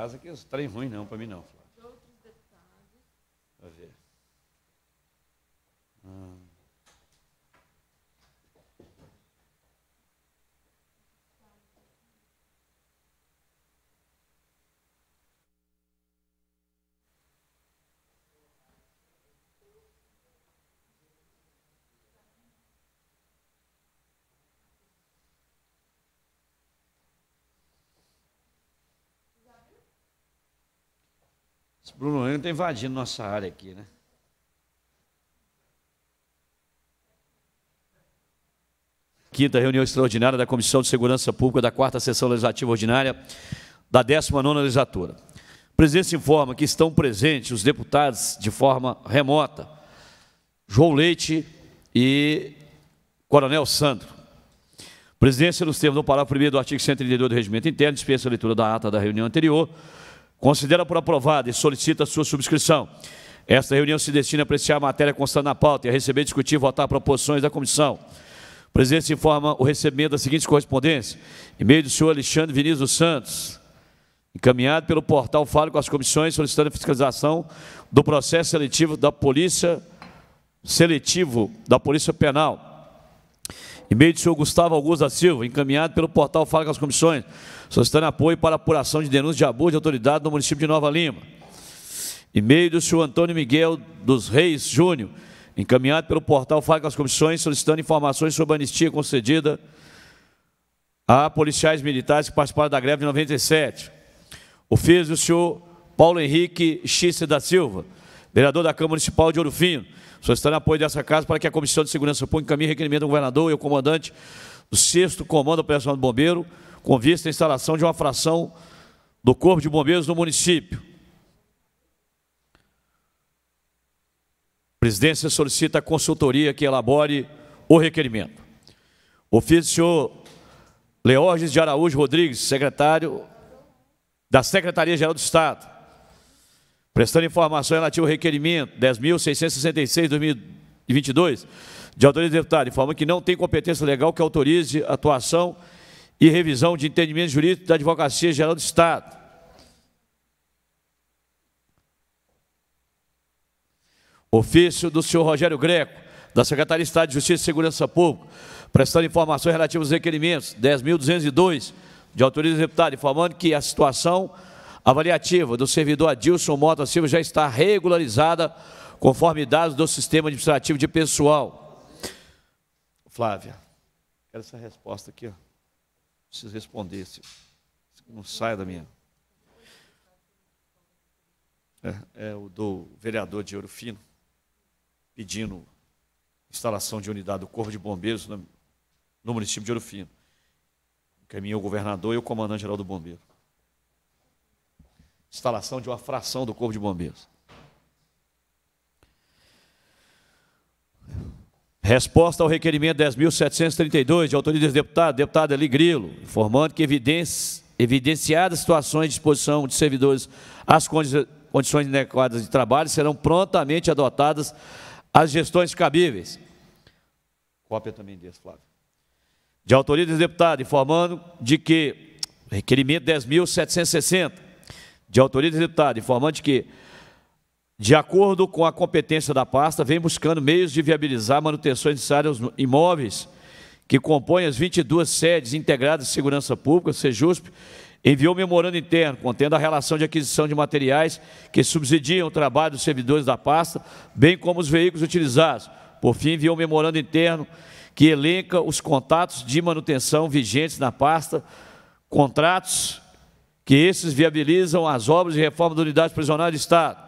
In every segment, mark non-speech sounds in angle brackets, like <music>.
casa, que os trem ruim não para mim não, Flávio. Esse Bruno Henrique está invadindo nossa área aqui, né? Quinta reunião extraordinária da Comissão de Segurança Pública da quarta sessão legislativa ordinária da 19 nona legislatura. O presidente informa que estão presentes os deputados de forma remota, João Leite e Coronel Sandro. Presidência, nos termos do parágrafo 1 do artigo 132 do Regimento Interno, dispensa a leitura da ata da reunião anterior, Considera por aprovada e solicita a sua subscrição. Esta reunião se destina a apreciar a matéria constante na pauta e a receber, discutir e votar proposições da comissão. O presidente se informa o recebimento das seguintes correspondências. E-mail do senhor Alexandre Vinícius Santos, encaminhado pelo portal Fale com as comissões, solicitando a fiscalização do processo seletivo da Polícia seletivo da Polícia Penal e-mail do senhor Gustavo Augusto da Silva, encaminhado pelo portal Fala com as Comissões, solicitando apoio para apuração de denúncia de abuso de autoridade no município de Nova Lima. E-mail do senhor Antônio Miguel dos Reis Júnior, encaminhado pelo portal Fala com as Comissões, solicitando informações sobre a anistia concedida a policiais militares que participaram da greve de 97. O fez do senhor Paulo Henrique X. da Silva, vereador da Câmara Municipal de Ouro Fino, Solicitando apoio dessa casa para que a Comissão de Segurança Pública encaminhe requerimento do governador e o comandante do 6 Comando Operacional do Bombeiro, com vista à instalação de uma fração do Corpo de Bombeiros no município. A presidência solicita a consultoria que elabore o requerimento. Ofício Leorges de Araújo Rodrigues, secretário da Secretaria-Geral do Estado Prestando informação relativa ao requerimento 10.666-2022, de autoria do deputado, informa que não tem competência legal que autorize atuação e revisão de entendimento jurídico da Advocacia Geral do Estado. Ofício do senhor Rogério Greco, da Secretaria de Estado de Justiça e Segurança Pública, prestando informações relativas aos requerimentos 10.202, de autoria do deputado, informando que a situação avaliativa do servidor Adilson Mota Silva já está regularizada, conforme dados do Sistema Administrativo de Pessoal. Flávia, quero essa resposta aqui. Ó. Preciso responder, se não sai da minha. É, é o do vereador de Ouro Fino, pedindo instalação de unidade do Corpo de Bombeiros no, no município de Ouro Fino. Caminha o governador e o comandante-geral do Bombeiro instalação de uma fração do Corpo de Bombeiros. Resposta ao requerimento 10.732 de autoria do deputado, deputado Eli Grilo, informando que evidência, evidenciadas situações de exposição de servidores às condi condições inadequadas de trabalho serão prontamente adotadas as gestões cabíveis. Cópia também desse, Flávio. De autoria do deputado, informando de que requerimento 10.760 de autoria do deputado, informante que, de acordo com a competência da pasta, vem buscando meios de viabilizar manutenções necessárias aos imóveis que compõem as 22 sedes integradas de segurança pública, SEJUSP, enviou um memorando interno contendo a relação de aquisição de materiais que subsidiam o trabalho dos servidores da pasta, bem como os veículos utilizados. Por fim, enviou um memorando interno que elenca os contatos de manutenção vigentes na pasta, contratos que esses viabilizam as obras de reforma da unidade prisional de Estado.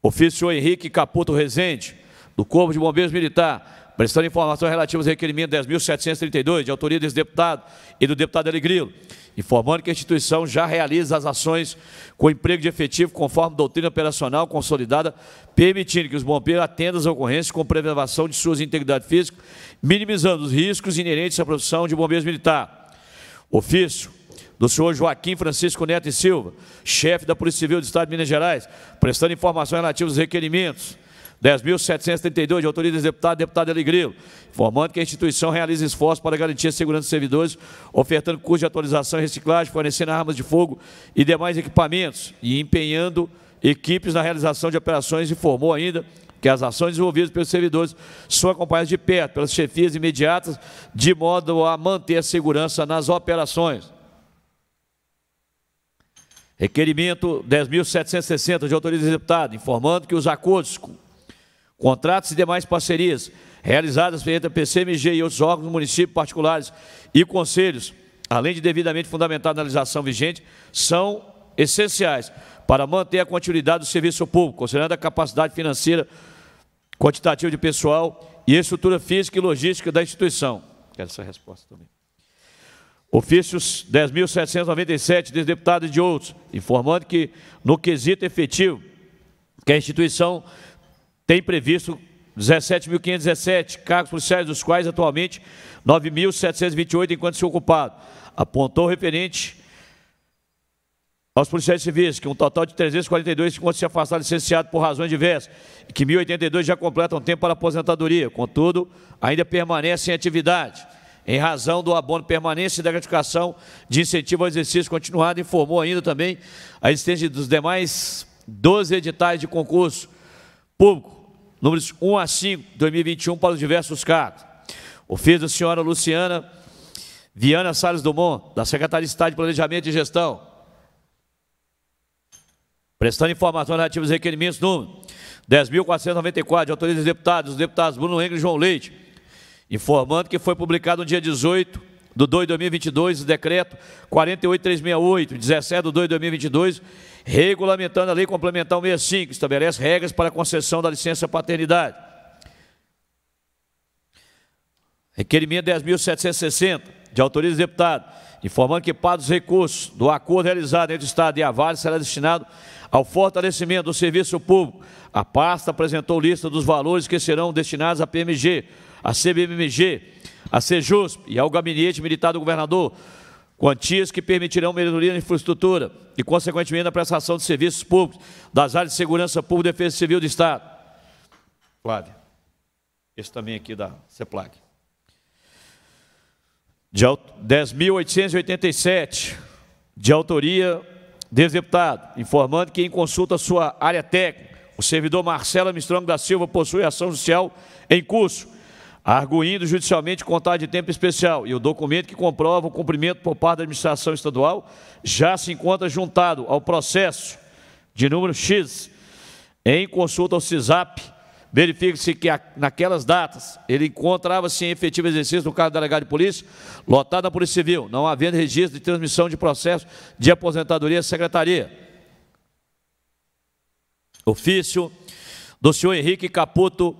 Ofício Henrique Caputo Rezende, do Corpo de Bombeiros Militar, prestando informação relativa ao requerimento 10.732, de autoria desse deputado e do deputado Alegrilo, informando que a instituição já realiza as ações com emprego de efetivo conforme doutrina operacional consolidada, permitindo que os bombeiros atendam as ocorrências com preservação de suas integridade física, minimizando os riscos inerentes à profissão de bombeiros militar. Ofício do senhor Joaquim Francisco Neto e Silva, chefe da Polícia Civil do Estado de Minas Gerais, prestando informações relativas aos requerimentos. 10.732, de autoria do deputado, deputado Eligrilo, informando que a instituição realiza esforços para garantir a segurança dos servidores, ofertando curso de atualização e reciclagem, fornecendo armas de fogo e demais equipamentos, e empenhando equipes na realização de operações, informou ainda que as ações desenvolvidas pelos servidores são acompanhadas de perto pelas chefias imediatas, de modo a manter a segurança nas operações. Requerimento 10.760 de do deputado, informando que os acordos, contratos e demais parcerias realizadas entre a PCMG e outros órgãos municípios particulares e conselhos, além de devidamente fundamentada na legislação vigente, são essenciais para manter a continuidade do serviço público, considerando a capacidade financeira, quantitativa de pessoal e estrutura física e logística da instituição. Quero essa resposta também. Ofícios 10.797 dos deputados e de outros, informando que, no quesito efetivo, que a instituição tem previsto 17.517 cargos policiais, dos quais atualmente 9.728 enquanto ocupado. Apontou referente aos policiais civis, que um total de 342 ficam se afastado licenciado por razões diversas, e que 1.082 já completam tempo para aposentadoria, contudo, ainda permanecem em atividade em razão do abono permanente e da gratificação de incentivo ao exercício continuado, informou ainda também a existência dos demais 12 editais de concurso público, números 1 a 5, 2021, para os diversos cargos. O filho da senhora Luciana Viana Salles Dumont, da Secretaria de Estado de Planejamento e Gestão, prestando informações relativas aos requerimentos número 10.494, de autoria dos deputados, os deputados Bruno Engel e João Leite, informando que foi publicado no dia 18 de 2 de 2022 o decreto 48368, 17 de 2 de 2022, regulamentando a lei complementar 65, que estabelece regras para a concessão da licença paternidade. Requerimento 10.760, de autoria do deputado, informando que parte dos recursos do acordo realizado entre o Estado e a Vale será destinado ao fortalecimento do serviço público. A pasta apresentou lista dos valores que serão destinados à PMG, a CBMG, a Sejusp e ao Gabinete Militar do Governador, quantias que permitirão melhoria na infraestrutura e, consequentemente, na prestação de serviços públicos das áreas de segurança pública e defesa civil do Estado. Cláudio, esse também aqui da CEPLAC. De 10.887, de autoria desse deputado, informando que, em consulta à sua área técnica, o servidor Marcelo Amistrongo da Silva possui ação judicial em curso arguindo judicialmente contar de tempo especial e o documento que comprova o cumprimento por parte da administração estadual já se encontra juntado ao processo de número X em consulta ao CISAP, verifica-se que naquelas datas ele encontrava-se em efetivo exercício no cargo de delegado de polícia, lotado na Polícia Civil, não havendo registro de transmissão de processo de aposentadoria à secretaria. Ofício do senhor Henrique Caputo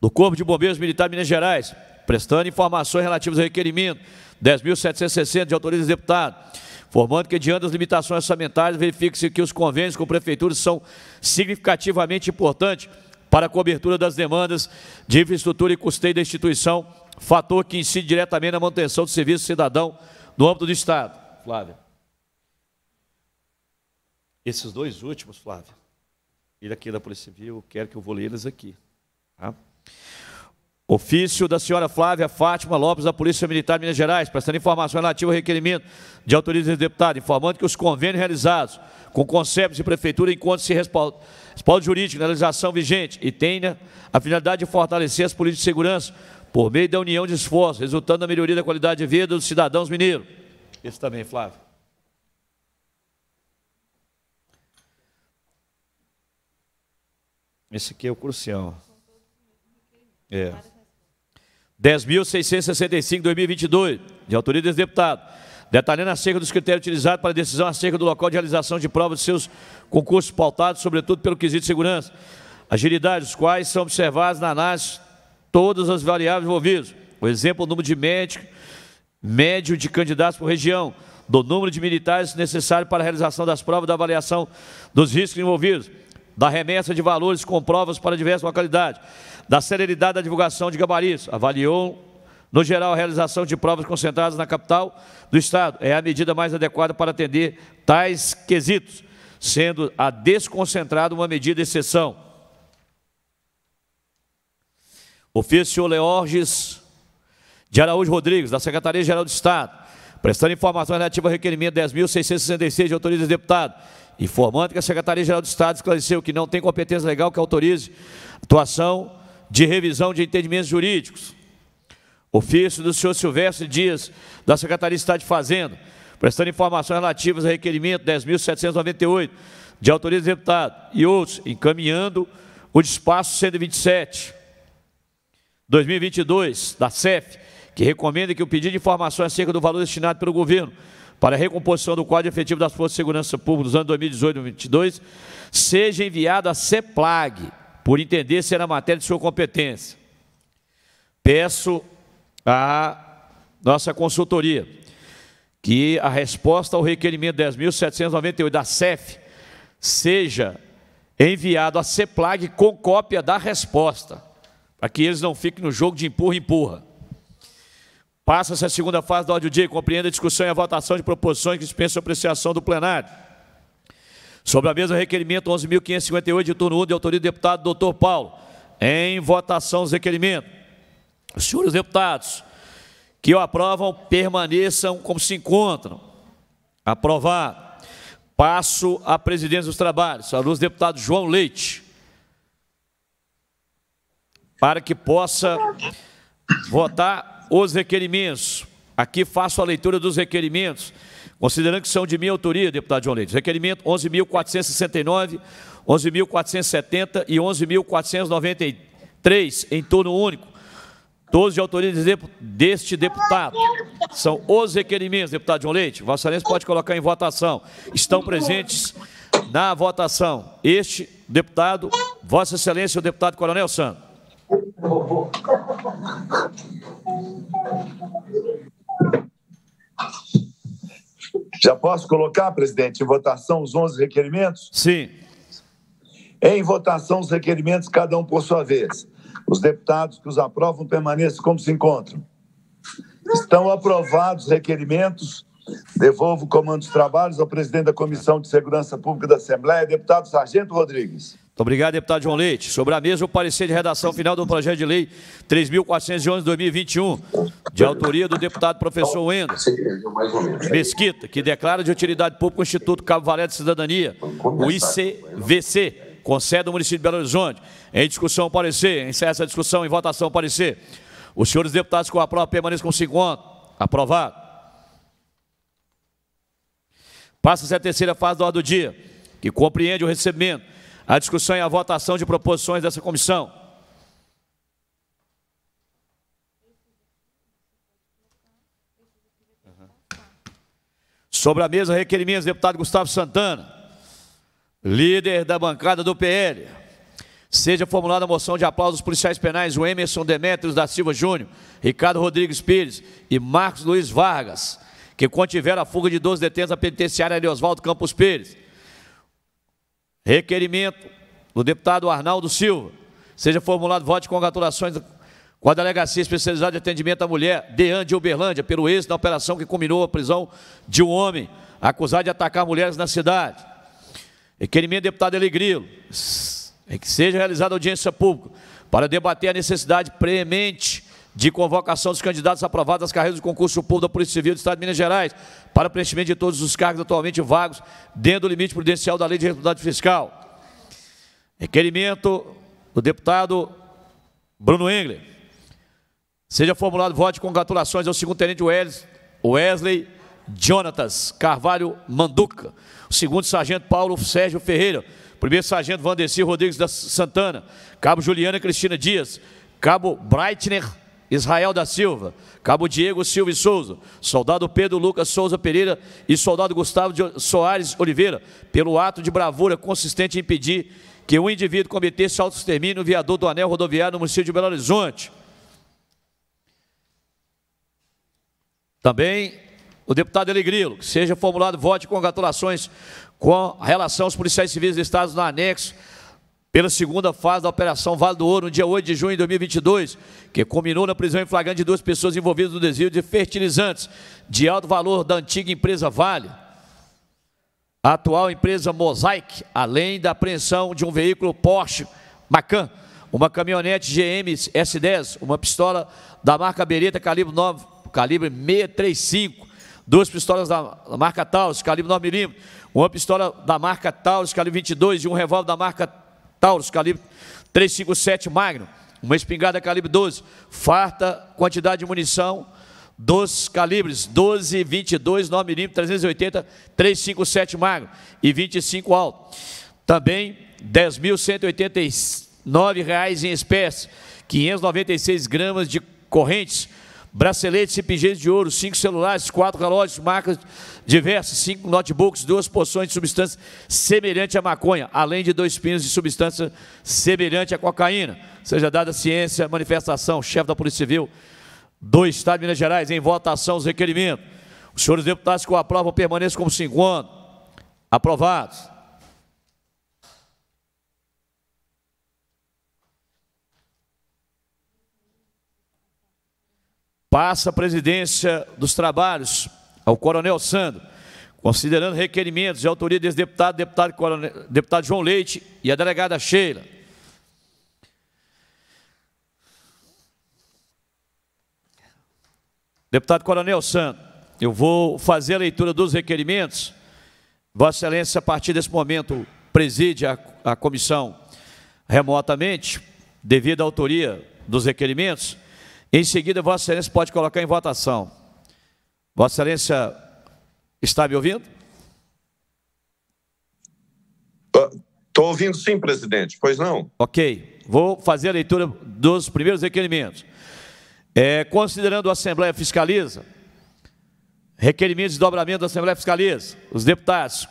do Corpo de Bombeiros Militar de Minas Gerais, prestando informações relativas ao requerimento 10.760 de autoriza deputado, formando que, diante das limitações orçamentárias, verifique-se que os convênios com prefeituras são significativamente importantes para a cobertura das demandas de infraestrutura e custeio da instituição, fator que incide diretamente na manutenção do serviço cidadão no âmbito do Estado. Flávia. Esses dois últimos, Flávia, e daqui da Polícia Civil, eu quero que eu vou ler eles aqui. Tá? Ofício da senhora Flávia Fátima Lopes, da Polícia Militar de Minas Gerais, prestando informação relativa ao requerimento de autorização do deputado, informando que os convênios realizados com conselhos e prefeitura encontram-se respaldo, respaldo jurídico na legislação vigente e tenha a finalidade de fortalecer as políticas de segurança por meio da união de esforços, resultando na melhoria da qualidade de vida dos cidadãos mineiros. Esse também, Flávio. Esse aqui é o crucial. É. 10.665, 2022, de autoria desse deputado. Detalhando acerca dos critérios utilizados para a decisão acerca do local de realização de provas de seus concursos pautados, sobretudo pelo quesito de segurança. Agilidade, os quais são observados na análise todas as variáveis envolvidas. Por exemplo, o número de médicos médio de candidatos por região, do número de militares necessário para a realização das provas da avaliação dos riscos envolvidos da remessa de valores com provas para diversas localidades, da celeridade da divulgação de gabaritos, avaliou no geral, a realização de provas concentradas na capital do Estado é a medida mais adequada para atender tais quesitos, sendo a desconcentrada uma medida exceção. Ofício Leorges de Araújo Rodrigues, da Secretaria-Geral do Estado, prestando informação relativa ao requerimento 10.666 de autoriza deputado Informando que a Secretaria-Geral do Estado esclareceu que não tem competência legal que autorize atuação de revisão de entendimentos jurídicos. Ofício do senhor Silvestre Dias, da Secretaria de Estado de Fazenda, prestando informações relativas ao requerimento 10.798 de do deputado e outros, encaminhando o despacho 127 2022 da CEF, que recomenda que o pedido de informações acerca do valor destinado pelo governo para a recomposição do quadro efetivo das Forças de Segurança Pública dos anos 2018 e 2022 seja enviado à CEPLAG, por entender ser é a matéria de sua competência. Peço à nossa consultoria que a resposta ao requerimento 10.798 da CEF seja enviado à CEPLAG com cópia da resposta, para que eles não fiquem no jogo de empurra-empurra. Passa-se a segunda fase da ordem do dia, compreende a discussão e a votação de proposições que dispensam apreciação do plenário. Sobre a mesma, requerimento 11.558 de turno 1 de autoria do deputado doutor Paulo. Em votação os requerimentos. Os senhores deputados que o aprovam permaneçam como se encontram. Aprovado. Passo à presidência dos trabalhos, A luz do deputado João Leite, para que possa votar os requerimentos. Aqui faço a leitura dos requerimentos, considerando que são de minha autoria, deputado João Leite. Requerimento 11.469, 11.470 e 11.493, em turno único. Todos de autoria deste deputado. São os requerimentos, deputado João Leite. Vossa Excelência pode colocar em votação. Estão presentes na votação este deputado, Vossa Excelência, o deputado Coronel Santos. Já posso colocar, presidente, em votação os 11 requerimentos? Sim. Em votação, os requerimentos, cada um por sua vez. Os deputados que os aprovam permaneçam como se encontram. Estão aprovados os requerimentos. Devolvo o comando dos trabalhos ao presidente da Comissão de Segurança Pública da Assembleia, deputado Sargento Rodrigues obrigado, deputado João Leite. Sobre a mesma, o parecer de redação final do projeto de lei 3.411-2021, de autoria do deputado professor Wenda Mesquita, que declara de utilidade pública o Instituto Cabo Valé de Cidadania, o ICVC, com sede do município de Belo Horizonte. Em discussão, o parecer. Encerra essa discussão. Em votação, o parecer. Os senhores deputados com a prova permaneçam com 50. Aprovado. Passa-se a terceira fase da hora do dia, que compreende o recebimento a discussão e a votação de proposições dessa comissão. Sobre a mesa, requerimentos, deputado Gustavo Santana, líder da bancada do PL. Seja formulada a moção de aplauso aos policiais penais o Emerson Demetrios da Silva Júnior, Ricardo Rodrigues Pires e Marcos Luiz Vargas, que contiveram a fuga de 12 detentos da penitenciária de Oswaldo Campos Pires, Requerimento do deputado Arnaldo Silva. Seja formulado voto de congratulações com a Delegacia Especializada de Atendimento à Mulher, DEAN de Uberlândia, pelo êxito da operação que culminou a prisão de um homem acusado de atacar mulheres na cidade. Requerimento do deputado Elegrilo, É que seja realizada audiência pública para debater a necessidade premente de convocação dos candidatos aprovados às carreiras do concurso público da Polícia Civil do Estado de Minas Gerais para preenchimento de todos os cargos atualmente vagos dentro do limite prudencial da Lei de Responsabilidade Fiscal. Requerimento do deputado Bruno Engler. Seja formulado voto de congratulações ao segundo tenente Wesley Jonatas Carvalho Manduca, o segundo sargento Paulo Sérgio Ferreira, primeiro sargento Vandeci Rodrigues da Santana, cabo Juliana Cristina Dias, cabo Breitner Israel da Silva, Cabo Diego Silva e Souza, Soldado Pedro Lucas Souza Pereira e Soldado Gustavo Soares Oliveira, pelo ato de bravura consistente em impedir que um indivíduo cometesse auto-extermínio no viaduto do anel rodoviário no município de Belo Horizonte. Também o deputado Eligrilo, que seja formulado voto de congratulações com relação aos policiais civis listados no anexo pela segunda fase da Operação Vale do Ouro, no dia 8 de junho de 2022, que culminou na prisão em flagrante de duas pessoas envolvidas no desvio de fertilizantes de alto valor da antiga empresa Vale, a atual empresa Mosaic, além da apreensão de um veículo Porsche Macan, uma caminhonete GM S10, uma pistola da marca Beretta calibre 9, calibre 635, duas pistolas da marca Taurus, calibre 9mm, uma pistola da marca Taurus, calibre 22 e um revólver da marca Taurus, calibre 357 Magno, uma espingarda calibre 12, farta quantidade de munição dos calibres 12, 22, 9mm, 380, 357 magno e 25 alto. Também R$ 10.189 em espécie, 596 gramas de correntes, braceletes e pingentes de ouro, cinco celulares, quatro relógios, marcas diversas, cinco notebooks, duas porções de substância semelhante à maconha, além de dois pinos de substância semelhante à cocaína. Seja dada ciência, manifestação, chefe da Polícia Civil do Estado de Minas Gerais, em votação os requerimentos. Os senhores deputados que o aprovam permaneçam como se encontram. Aprovados. passa a presidência dos trabalhos ao coronel Sandro, considerando requerimentos de autoria desse deputado, deputado, coronel, deputado João Leite e a delegada Sheila. Deputado Coronel Sandro, eu vou fazer a leitura dos requerimentos. Vossa Excelência, a partir desse momento, preside a, a comissão remotamente, devido à autoria dos requerimentos. Em seguida, Vossa Excelência pode colocar em votação. Vossa Excelência está me ouvindo? Estou ah, ouvindo sim, presidente, pois não? Ok, vou fazer a leitura dos primeiros requerimentos. É, considerando a Assembleia Fiscaliza, requerimento de desdobramento da Assembleia Fiscaliza, os deputados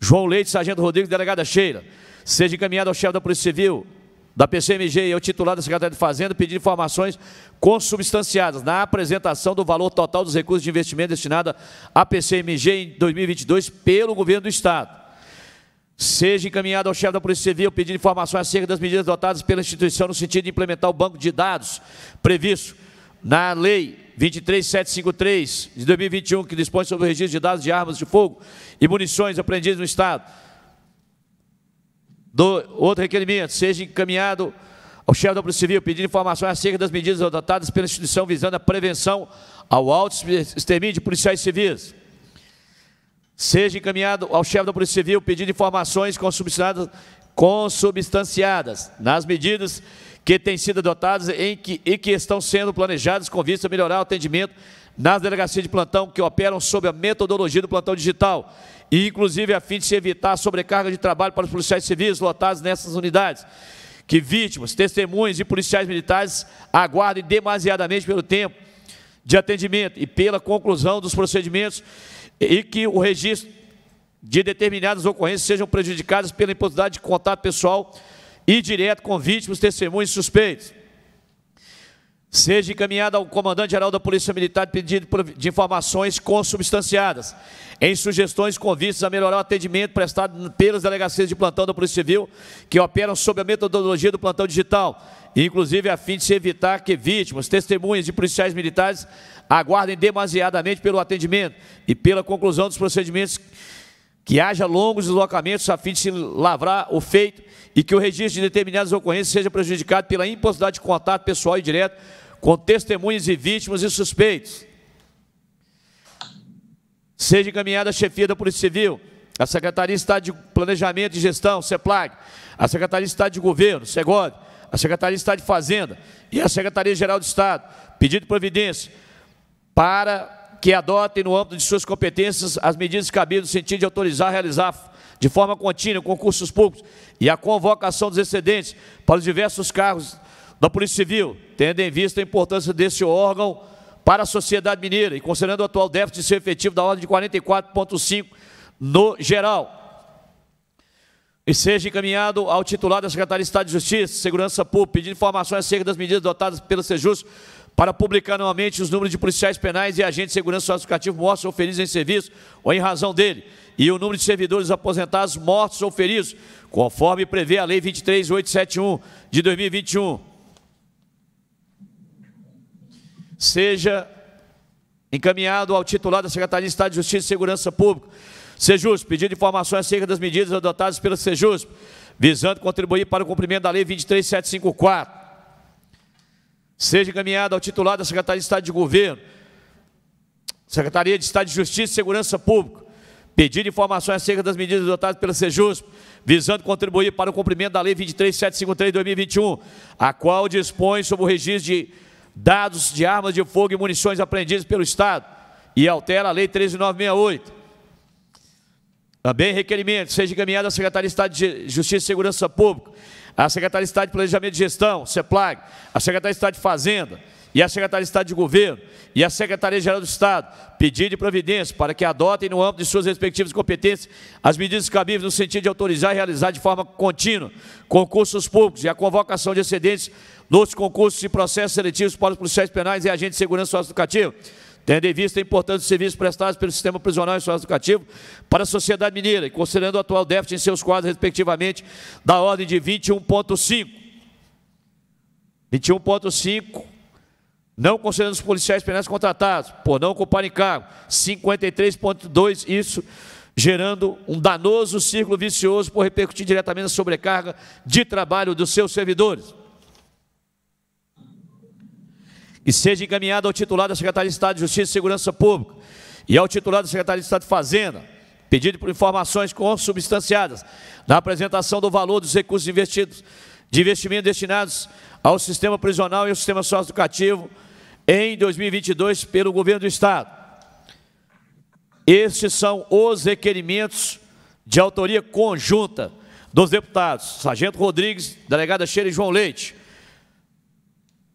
João Leite, Sargento Rodrigues, delegada Cheira, seja encaminhado ao chefe da Polícia Civil, da PCMG e eu, titular da Secretaria de Fazenda, pedir informações consubstanciadas na apresentação do valor total dos recursos de investimento destinada à PCMG em 2022 pelo Governo do Estado. Seja encaminhado ao chefe da Polícia Civil pedindo informações acerca das medidas adotadas pela instituição no sentido de implementar o banco de dados previsto na Lei 23753 de 2021, que dispõe sobre o registro de dados de armas de fogo e munições apreendidas no Estado do, outro requerimento, seja encaminhado ao chefe da Polícia Civil pedindo informações acerca das medidas adotadas pela instituição visando a prevenção ao alto extermínio de policiais civis. Seja encaminhado ao chefe da Polícia Civil pedindo informações consubstanciadas, consubstanciadas nas medidas que têm sido adotadas em que, e que estão sendo planejadas com vista a melhorar o atendimento nas delegacias de plantão que operam sob a metodologia do plantão digital, e inclusive a fim de se evitar a sobrecarga de trabalho para os policiais civis lotados nessas unidades. Que vítimas, testemunhas e policiais militares aguardem demasiadamente pelo tempo de atendimento e pela conclusão dos procedimentos e que o registro de determinadas ocorrências sejam prejudicadas pela impossibilidade de contato pessoal e direto com vítimas, testemunhas e suspeitos seja encaminhada ao comandante-geral da Polícia Militar pedido de informações consubstanciadas, em sugestões com vistas a melhorar o atendimento prestado pelas delegacias de plantão da Polícia Civil, que operam sob a metodologia do plantão digital, inclusive a fim de se evitar que vítimas, testemunhas de policiais militares aguardem demasiadamente pelo atendimento e pela conclusão dos procedimentos que haja longos deslocamentos a fim de se lavrar o feito e que o registro de determinadas ocorrências seja prejudicado pela impossibilidade de contato pessoal e direto com testemunhas e vítimas e suspeitos. Seja encaminhada a chefia da Polícia Civil, a Secretaria de Estado de Planejamento e Gestão, CEPLAG, a Secretaria de Estado de Governo, SEGOV, a Secretaria de Estado de Fazenda e a Secretaria-Geral do Estado, pedido de providência para que adotem, no âmbito de suas competências, as medidas cabíveis no sentido de autorizar realizar de forma contínua concursos públicos e a convocação dos excedentes para os diversos cargos da Polícia Civil, tendo em vista a importância desse órgão para a sociedade mineira e considerando o atual déficit de seu efetivo da ordem de 44,5% no geral. E seja encaminhado ao titular da Secretaria de Estado de Justiça, Segurança Pública, pedindo informações acerca das medidas adotadas pela Sejus para publicar anualmente os números de policiais penais e agentes de segurança socioeducativa mortos ou feridos em serviço ou em razão dele, e o número de servidores aposentados mortos ou feridos, conforme prevê a Lei 23871 de 2021. seja encaminhado ao titular da Secretaria de Estado de Justiça e Segurança Pública, Sejusp, pedindo informações acerca das medidas adotadas pela Sejusp, visando contribuir para o cumprimento da Lei 23754. Seja encaminhado ao titular da Secretaria de Estado de Governo, Secretaria de Estado de Justiça e Segurança Pública, pedindo informações acerca das medidas adotadas pela Sejusp, visando contribuir para o cumprimento da Lei 23753 de 2021, a qual dispõe sobre o registro de dados de armas de fogo e munições apreendidas pelo Estado e altera a Lei 13968. Também requerimento seja encaminhado à Secretaria de Estado de Justiça e Segurança Pública, à Secretaria de Estado de Planejamento e Gestão, CEPLAG, à Secretaria de Estado de Fazenda, e a Secretaria de Estado de Governo e a Secretaria-Geral do Estado pedir de providência para que adotem, no âmbito de suas respectivas competências, as medidas cabíveis no sentido de autorizar e realizar de forma contínua concursos públicos e a convocação de excedentes nos concursos e processos seletivos para os policiais penais e agentes de segurança socioeducativa, tendo em vista a importância dos serviços prestados pelo sistema prisional e socioeducativo para a sociedade mineira e considerando o atual déficit em seus quadros, respectivamente, da ordem de 21,5%. 21,5% não considerando os policiais penais contratados por não ocuparem cargo, 53,2%, isso gerando um danoso círculo vicioso por repercutir diretamente na sobrecarga de trabalho dos seus servidores. Que seja encaminhado ao titular da Secretaria de Estado de Justiça e Segurança Pública e ao titular da Secretaria de Estado de Fazenda, pedido por informações consubstanciadas na apresentação do valor dos recursos investidos de investimento destinados ao sistema prisional e ao sistema socioeducativo educativo em 2022 pelo governo do Estado. Estes são os requerimentos de autoria conjunta dos deputados Sargento Rodrigues, delegada Sheila e João Leite.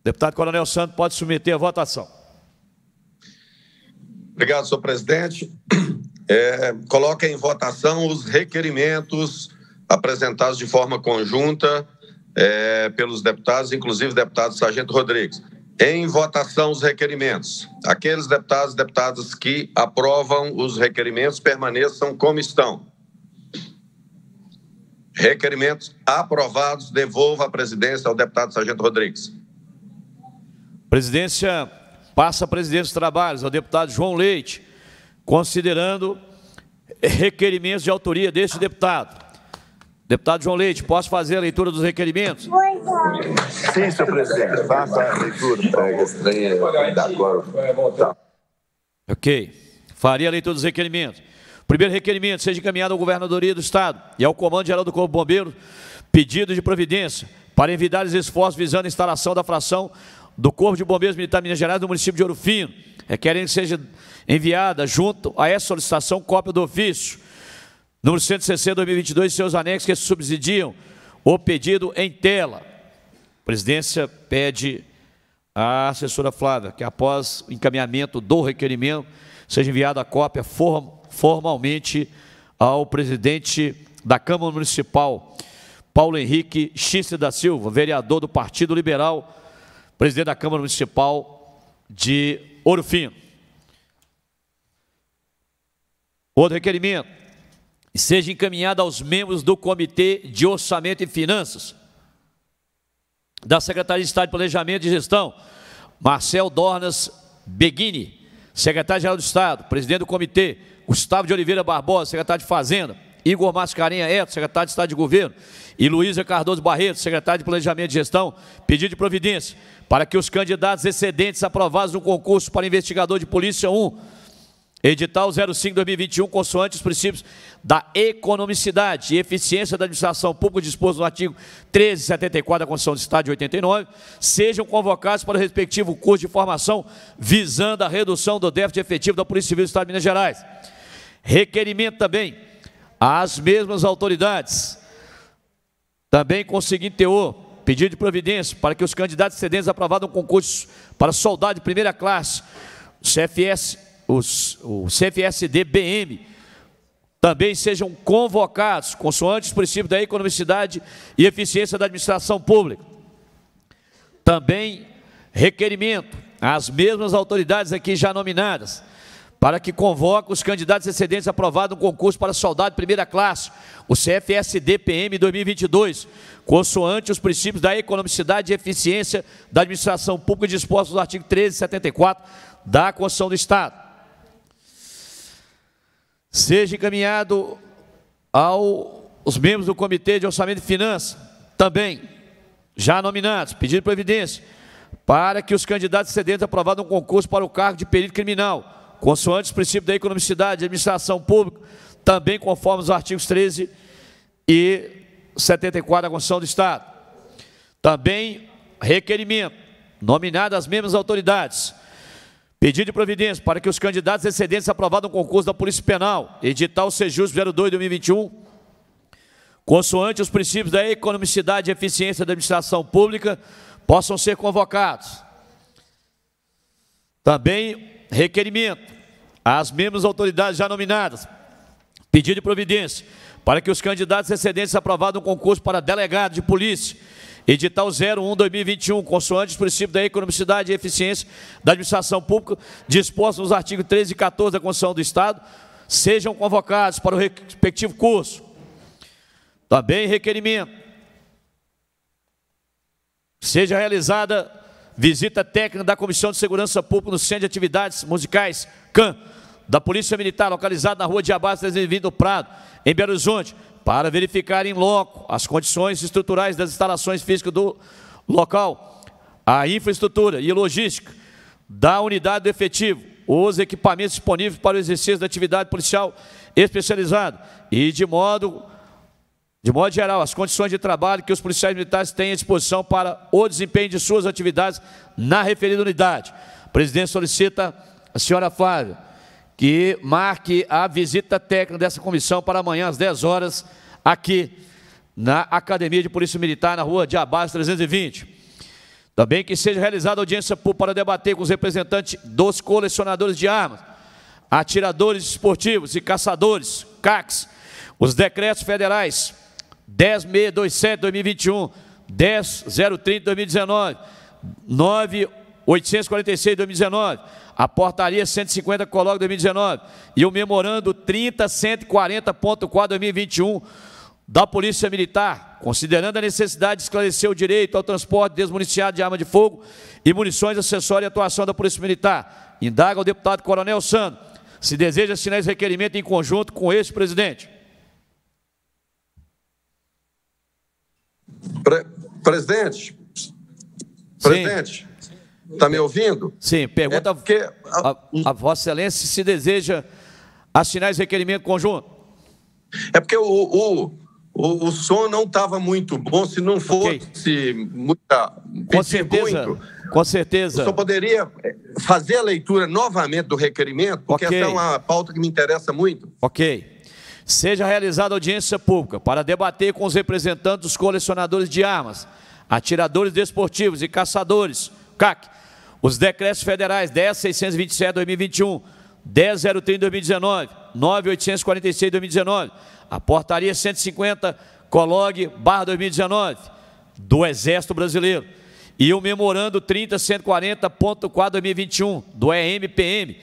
Deputado Coronel Santos pode submeter a votação. Obrigado, senhor presidente. É, coloca em votação os requerimentos apresentados de forma conjunta é, pelos deputados, inclusive o deputado Sargento Rodrigues. Em votação, os requerimentos. Aqueles deputados e deputadas que aprovam os requerimentos permaneçam como estão. Requerimentos aprovados, devolva a presidência ao deputado Sargento Rodrigues. Presidência, passa a presidência dos trabalhos ao deputado João Leite, considerando requerimentos de autoria deste deputado. Deputado João Leite, posso fazer a leitura dos requerimentos? Sim, senhor presidente, faça a leitura. Tá. Ok. Faria a leitura dos requerimentos. Primeiro requerimento, seja encaminhado ao Governadoria do Estado e ao Comando Geral do Corpo Bombeiro, pedido de providência para envidar os esforços visando a instalação da fração do Corpo de Bombeiros Militar Minas Gerais do município de Ouro Fino, requerem que seja enviada junto a essa solicitação cópia do ofício Número 160, 2022, seus anexos que subsidiam o pedido em tela. A presidência pede à assessora Flávia que, após o encaminhamento do requerimento, seja enviada a cópia formalmente ao presidente da Câmara Municipal, Paulo Henrique Xista da Silva, vereador do Partido Liberal, presidente da Câmara Municipal de Ouro Fino. Outro requerimento e seja encaminhada aos membros do Comitê de Orçamento e Finanças da Secretaria de Estado de Planejamento e Gestão, Marcel Dornas Beguini, secretário-geral do Estado, presidente do comitê, Gustavo de Oliveira Barbosa, secretário de Fazenda, Igor Mascarenha Eto, secretário de Estado de Governo, e Luísa Cardoso Barreto, secretário de Planejamento e Gestão, pedido de providência para que os candidatos excedentes aprovados no concurso para investigador de Polícia 1 Edital 05-2021, consoante os princípios da economicidade e eficiência da administração pública disposto no artigo 1374 da Constituição do Estado de 89, sejam convocados para o respectivo curso de formação visando a redução do déficit efetivo da Polícia Civil do Estado de Minas Gerais. Requerimento também às mesmas autoridades, também com o seguinte teor, pedido de providência para que os candidatos cedentes aprovados a um concurso para soldado de primeira classe, CFS os, o CFSD-BM também sejam convocados, consoante os princípios da economicidade e eficiência da administração pública. Também requerimento às mesmas autoridades aqui já nominadas, para que convoque os candidatos excedentes aprovados no concurso para soldado primeira classe, o CFSD-PM 2022, consoante os princípios da economicidade e eficiência da administração pública dispostos no artigo 1374 da Constituição do Estado seja encaminhado aos membros do Comitê de Orçamento e Finanças, também já nominados, pedido de providência, para que os candidatos cedentes aprovados um concurso para o cargo de perito criminal, consoante os princípios da economicidade e administração pública, também conforme os artigos 13 e 74 da Constituição do Estado. Também requerimento, nominadas as mesmas autoridades, Pedido de providência para que os candidatos excedentes aprovados no concurso da Polícia Penal, edital Sejus 02-2021, consoante os princípios da economicidade e eficiência da administração pública, possam ser convocados. Também requerimento às mesmas autoridades já nominadas, pedido de providência para que os candidatos excedentes aprovados no concurso para delegado de polícia, Edital 01-2021, consoante os princípios da economicidade e eficiência da administração pública, dispostos nos artigos 13 e 14 da Constituição do Estado, sejam convocados para o respectivo curso. Também requerimento. Seja realizada visita técnica da Comissão de Segurança Pública no Centro de Atividades Musicais, CAM, da Polícia Militar, localizado na Rua de Abas Prado, em Belo Horizonte, para verificar em loco as condições estruturais das instalações físicas do local, a infraestrutura e logística da unidade do efetivo, os equipamentos disponíveis para o exercício da atividade policial especializada e, de modo, de modo geral, as condições de trabalho que os policiais militares têm à disposição para o desempenho de suas atividades na referida unidade. O presidente solicita a senhora Flávia que marque a visita técnica dessa comissão para amanhã às 10 horas, aqui na Academia de Polícia Militar, na rua de Abás 320. Também que seja realizada audiência para debater com os representantes dos colecionadores de armas, atiradores esportivos e caçadores, CACs, os decretos federais 10627 2021, 10030 2019, 9846 2019, a portaria 150 coloca 2019 e o memorando 30.140.4 2021 da Polícia Militar, considerando a necessidade de esclarecer o direito ao transporte desmuniciado de arma de fogo e munições acessórias e atuação da Polícia Militar, indaga o deputado Coronel Sando se deseja assinar esse requerimento em conjunto com este presidente. Pre presidente, Sim. presidente, Está me ouvindo? Sim, pergunta é porque... a, a, Vossa Excelência se deseja assinar esse requerimento conjunto. É porque o, o, o, o som não estava muito bom, se não fosse okay. muita. Com certeza. Muito, com certeza. Eu só poderia eh, fazer a leitura novamente do requerimento, porque okay. essa é uma pauta que me interessa muito. Ok. Seja realizada audiência pública para debater com os representantes dos colecionadores de armas, atiradores desportivos e caçadores, CAC, os decretos federais 10627 2021, 10030 2019, 9846 2019, a portaria 150 COLOG barra 2019 do Exército Brasileiro e o memorando 30140.4 2021 do EMPM,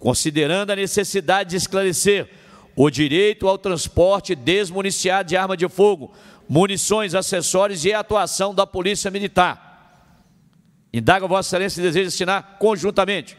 considerando a necessidade de esclarecer o direito ao transporte desmuniciado de arma de fogo, munições, acessórios e atuação da Polícia Militar Indaga Vossa Excelência deseja assinar conjuntamente.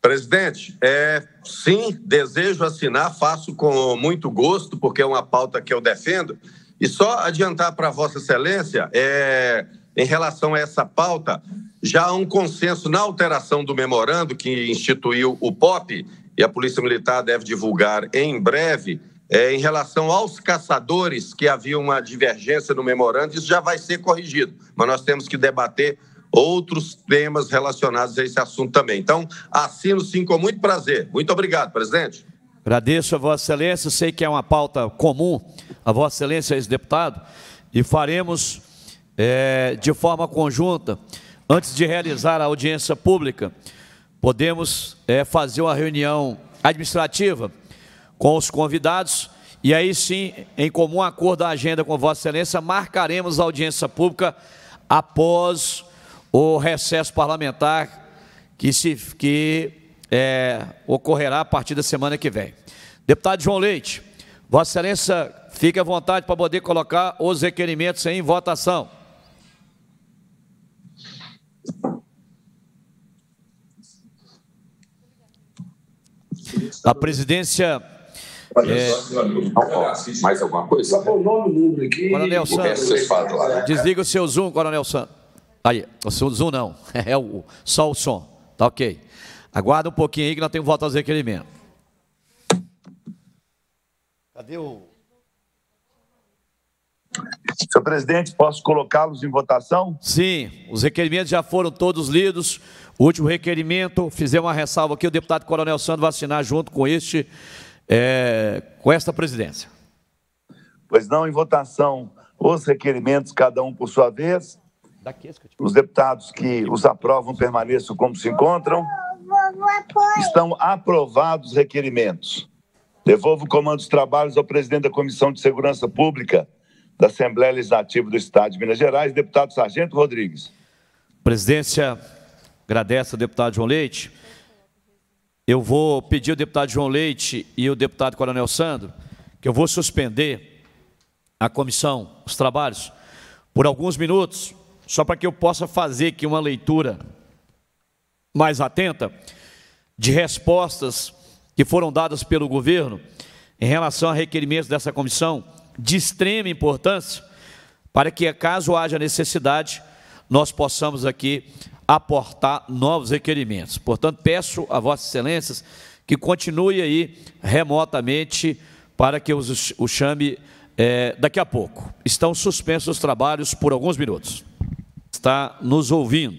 Presidente, é, sim, desejo assinar, faço com muito gosto, porque é uma pauta que eu defendo. E só adiantar para Vossa Excelência, é, em relação a essa pauta, já há um consenso na alteração do memorando que instituiu o POP, e a Polícia Militar deve divulgar em breve, é, em relação aos caçadores, que havia uma divergência no memorando, isso já vai ser corrigido, mas nós temos que debater outros temas relacionados a esse assunto também. Então, assino sim com muito prazer. Muito obrigado, presidente. Agradeço a Vossa Excelência, sei que é uma pauta comum, a Vossa Excelência, é ex-deputado, e faremos é, de forma conjunta, antes de realizar a audiência pública, podemos é, fazer uma reunião administrativa com os convidados e aí sim, em comum acordo da agenda com Vossa Excelência, marcaremos a audiência pública após o recesso parlamentar que, se, que é, ocorrerá a partir da semana que vem. Deputado João Leite, Vossa Excelência, fique à vontade para poder colocar os requerimentos em votação. A presidência. É, mais alguma coisa? Coronel Santos. Né? Desliga o seu Zoom, Coronel Santos. Aí, o zoom não, <laughs> é o, só o som, tá ok. Aguarda um pouquinho aí que nós temos voto a fazer aquele mesmo. Cadê o. Senhor presidente, posso colocá-los em votação? Sim, os requerimentos já foram todos lidos. O último requerimento, fizemos uma ressalva aqui, o deputado Coronel Sandro vai assinar junto com este, é, com esta presidência. Pois não, em votação, os requerimentos, cada um por sua vez. Os deputados que os aprovam permaneçam como se encontram. Estão aprovados os requerimentos. Devolvo o comando dos trabalhos ao presidente da Comissão de Segurança Pública da Assembleia Legislativa do Estado de Minas Gerais, deputado Sargento Rodrigues. Presidência, agradece ao deputado João Leite. Eu vou pedir ao deputado João Leite e ao deputado Coronel Sandro que eu vou suspender a comissão, os trabalhos, por alguns minutos, só para que eu possa fazer aqui uma leitura mais atenta de respostas que foram dadas pelo governo em relação a requerimentos dessa comissão de extrema importância, para que, caso haja necessidade, nós possamos aqui aportar novos requerimentos. Portanto, peço a Vossas Excelências que continue aí remotamente para que eu os chame é, daqui a pouco. Estão suspensos os trabalhos por alguns minutos está nos ouvindo.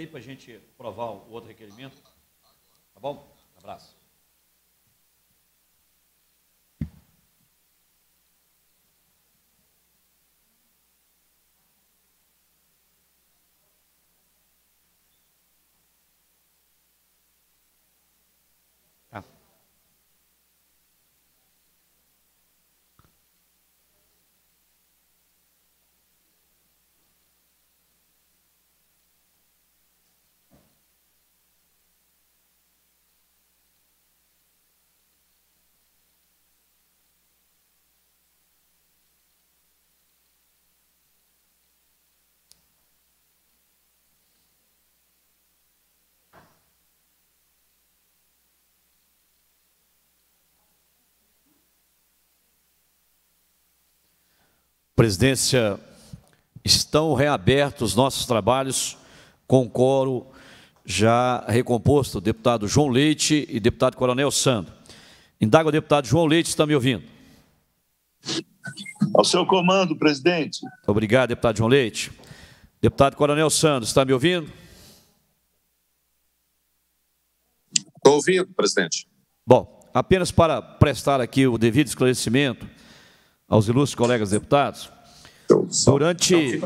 aí para a gente provar o outro requerimento. Tá bom? Abraço. presidência, estão reabertos nossos trabalhos com o coro já recomposto, deputado João Leite e deputado Coronel Sandro. Indaga o deputado João Leite, está me ouvindo? Ao seu comando, presidente. Obrigado, deputado João Leite. Deputado Coronel Sandro, está me ouvindo? Estou ouvindo, presidente. Bom, apenas para prestar aqui o devido esclarecimento, aos ilustres colegas deputados. Durante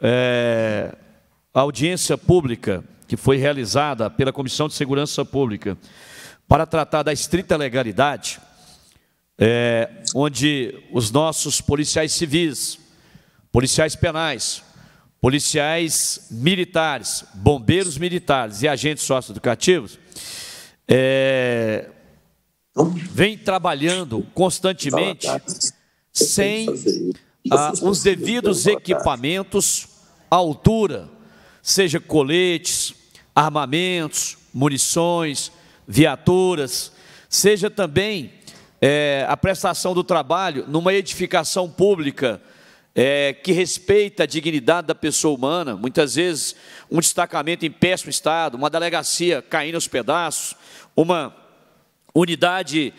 é, a audiência pública que foi realizada pela Comissão de Segurança Pública para tratar da estrita legalidade, é, onde os nossos policiais civis, policiais penais, policiais militares, bombeiros militares e agentes socioeducativos é, vêm trabalhando constantemente sem ah, os devidos equipamentos à altura, seja coletes, armamentos, munições, viaturas, seja também é, a prestação do trabalho numa edificação pública é, que respeita a dignidade da pessoa humana. Muitas vezes, um destacamento em péssimo estado, uma delegacia caindo aos pedaços, uma unidade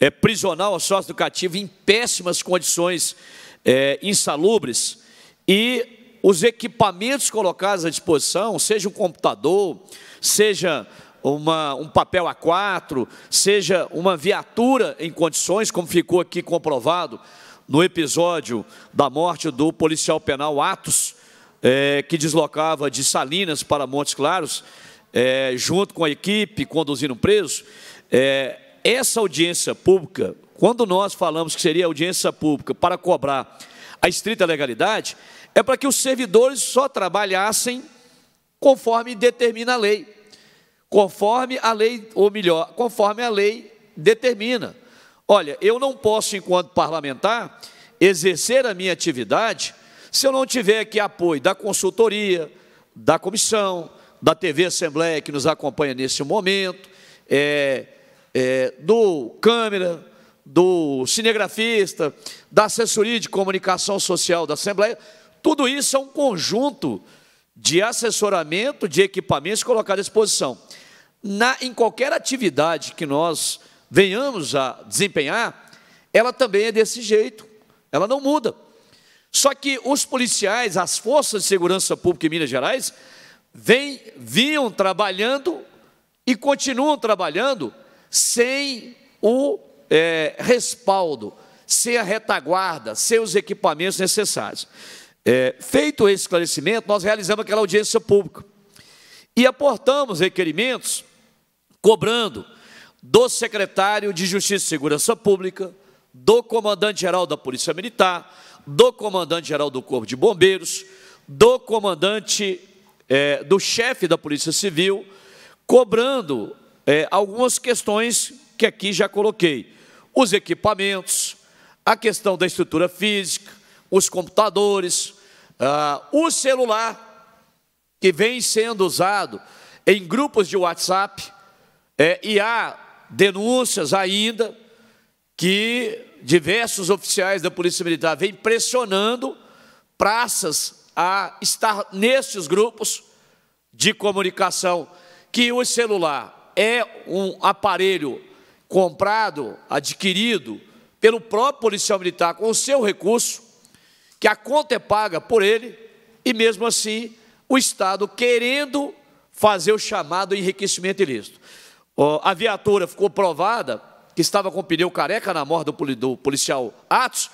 é, prisional ou sócio-educativo em péssimas condições é, insalubres e os equipamentos colocados à disposição, seja um computador, seja uma, um papel A4, seja uma viatura em condições, como ficou aqui comprovado no episódio da morte do policial penal Atos, é, que deslocava de Salinas para Montes Claros, é, junto com a equipe, conduzindo um preso, é, essa audiência pública, quando nós falamos que seria audiência pública para cobrar a estrita legalidade, é para que os servidores só trabalhassem conforme determina a lei. Conforme a lei, ou melhor, conforme a lei determina. Olha, eu não posso, enquanto parlamentar, exercer a minha atividade se eu não tiver aqui apoio da consultoria, da comissão, da TV Assembleia que nos acompanha nesse momento, é, é, do câmera, do cinegrafista, da assessoria de comunicação social da Assembleia, tudo isso é um conjunto de assessoramento, de equipamentos colocados à disposição. Na, em qualquer atividade que nós venhamos a desempenhar, ela também é desse jeito, ela não muda. Só que os policiais, as forças de segurança pública em Minas Gerais, vem, vinham trabalhando e continuam trabalhando sem o é, respaldo, sem a retaguarda, sem os equipamentos necessários. É, feito esse esclarecimento, nós realizamos aquela audiência pública e aportamos requerimentos cobrando do secretário de Justiça e Segurança Pública, do comandante-geral da Polícia Militar, do comandante-geral do Corpo de Bombeiros, do comandante, é, do chefe da Polícia Civil, cobrando é, algumas questões que aqui já coloquei: os equipamentos, a questão da estrutura física, os computadores, ah, o celular, que vem sendo usado em grupos de WhatsApp, é, e há denúncias ainda que diversos oficiais da Polícia Militar vêm pressionando praças a estar nesses grupos de comunicação, que o celular é um aparelho comprado, adquirido pelo próprio policial militar com o seu recurso, que a conta é paga por ele, e mesmo assim o Estado querendo fazer o chamado enriquecimento ilícito. A viatura ficou provada que estava com o pneu careca na morte do policial Atos,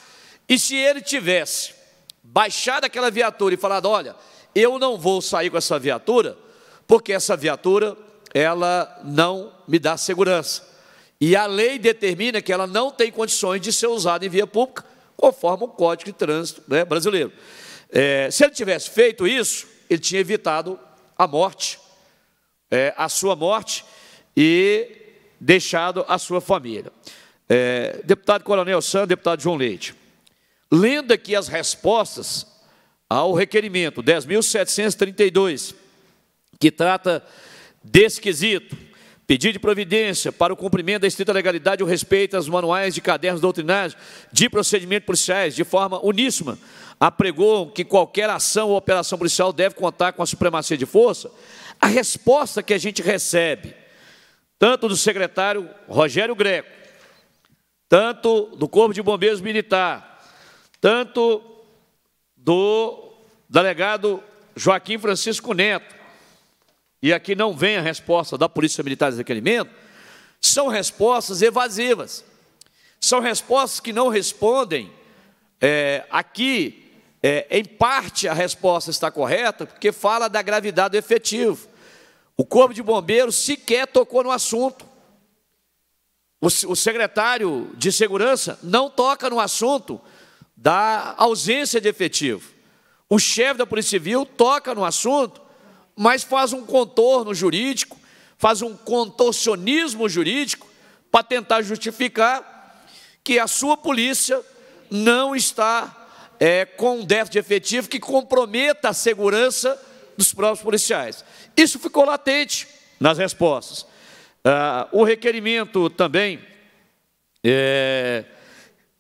e se ele tivesse baixado aquela viatura e falado, olha, eu não vou sair com essa viatura, porque essa viatura ela não me dá segurança. E a lei determina que ela não tem condições de ser usada em via pública, conforme o Código de Trânsito né, brasileiro. É, se ele tivesse feito isso, ele tinha evitado a morte, é, a sua morte e deixado a sua família. É, deputado Coronel Sandro, deputado João Leite, lendo aqui as respostas ao requerimento 10.732, que trata Desse quesito, pedir de providência para o cumprimento da estrita legalidade o respeito aos manuais de cadernos doutrinários de procedimentos policiais, de forma uníssima, apregou que qualquer ação ou operação policial deve contar com a supremacia de força, a resposta que a gente recebe, tanto do secretário Rogério Greco, tanto do Corpo de Bombeiros Militar, tanto do delegado Joaquim Francisco Neto, e aqui não vem a resposta da Polícia Militar de Requerimento, são respostas evasivas. São respostas que não respondem. É, aqui, é, em parte, a resposta está correta, porque fala da gravidade do efetivo. O Corpo de Bombeiros sequer tocou no assunto. O, o secretário de Segurança não toca no assunto da ausência de efetivo. O chefe da Polícia Civil toca no assunto mas faz um contorno jurídico, faz um contorcionismo jurídico para tentar justificar que a sua polícia não está é, com um déficit efetivo que comprometa a segurança dos próprios policiais. Isso ficou latente nas respostas. Ah, o requerimento também, é,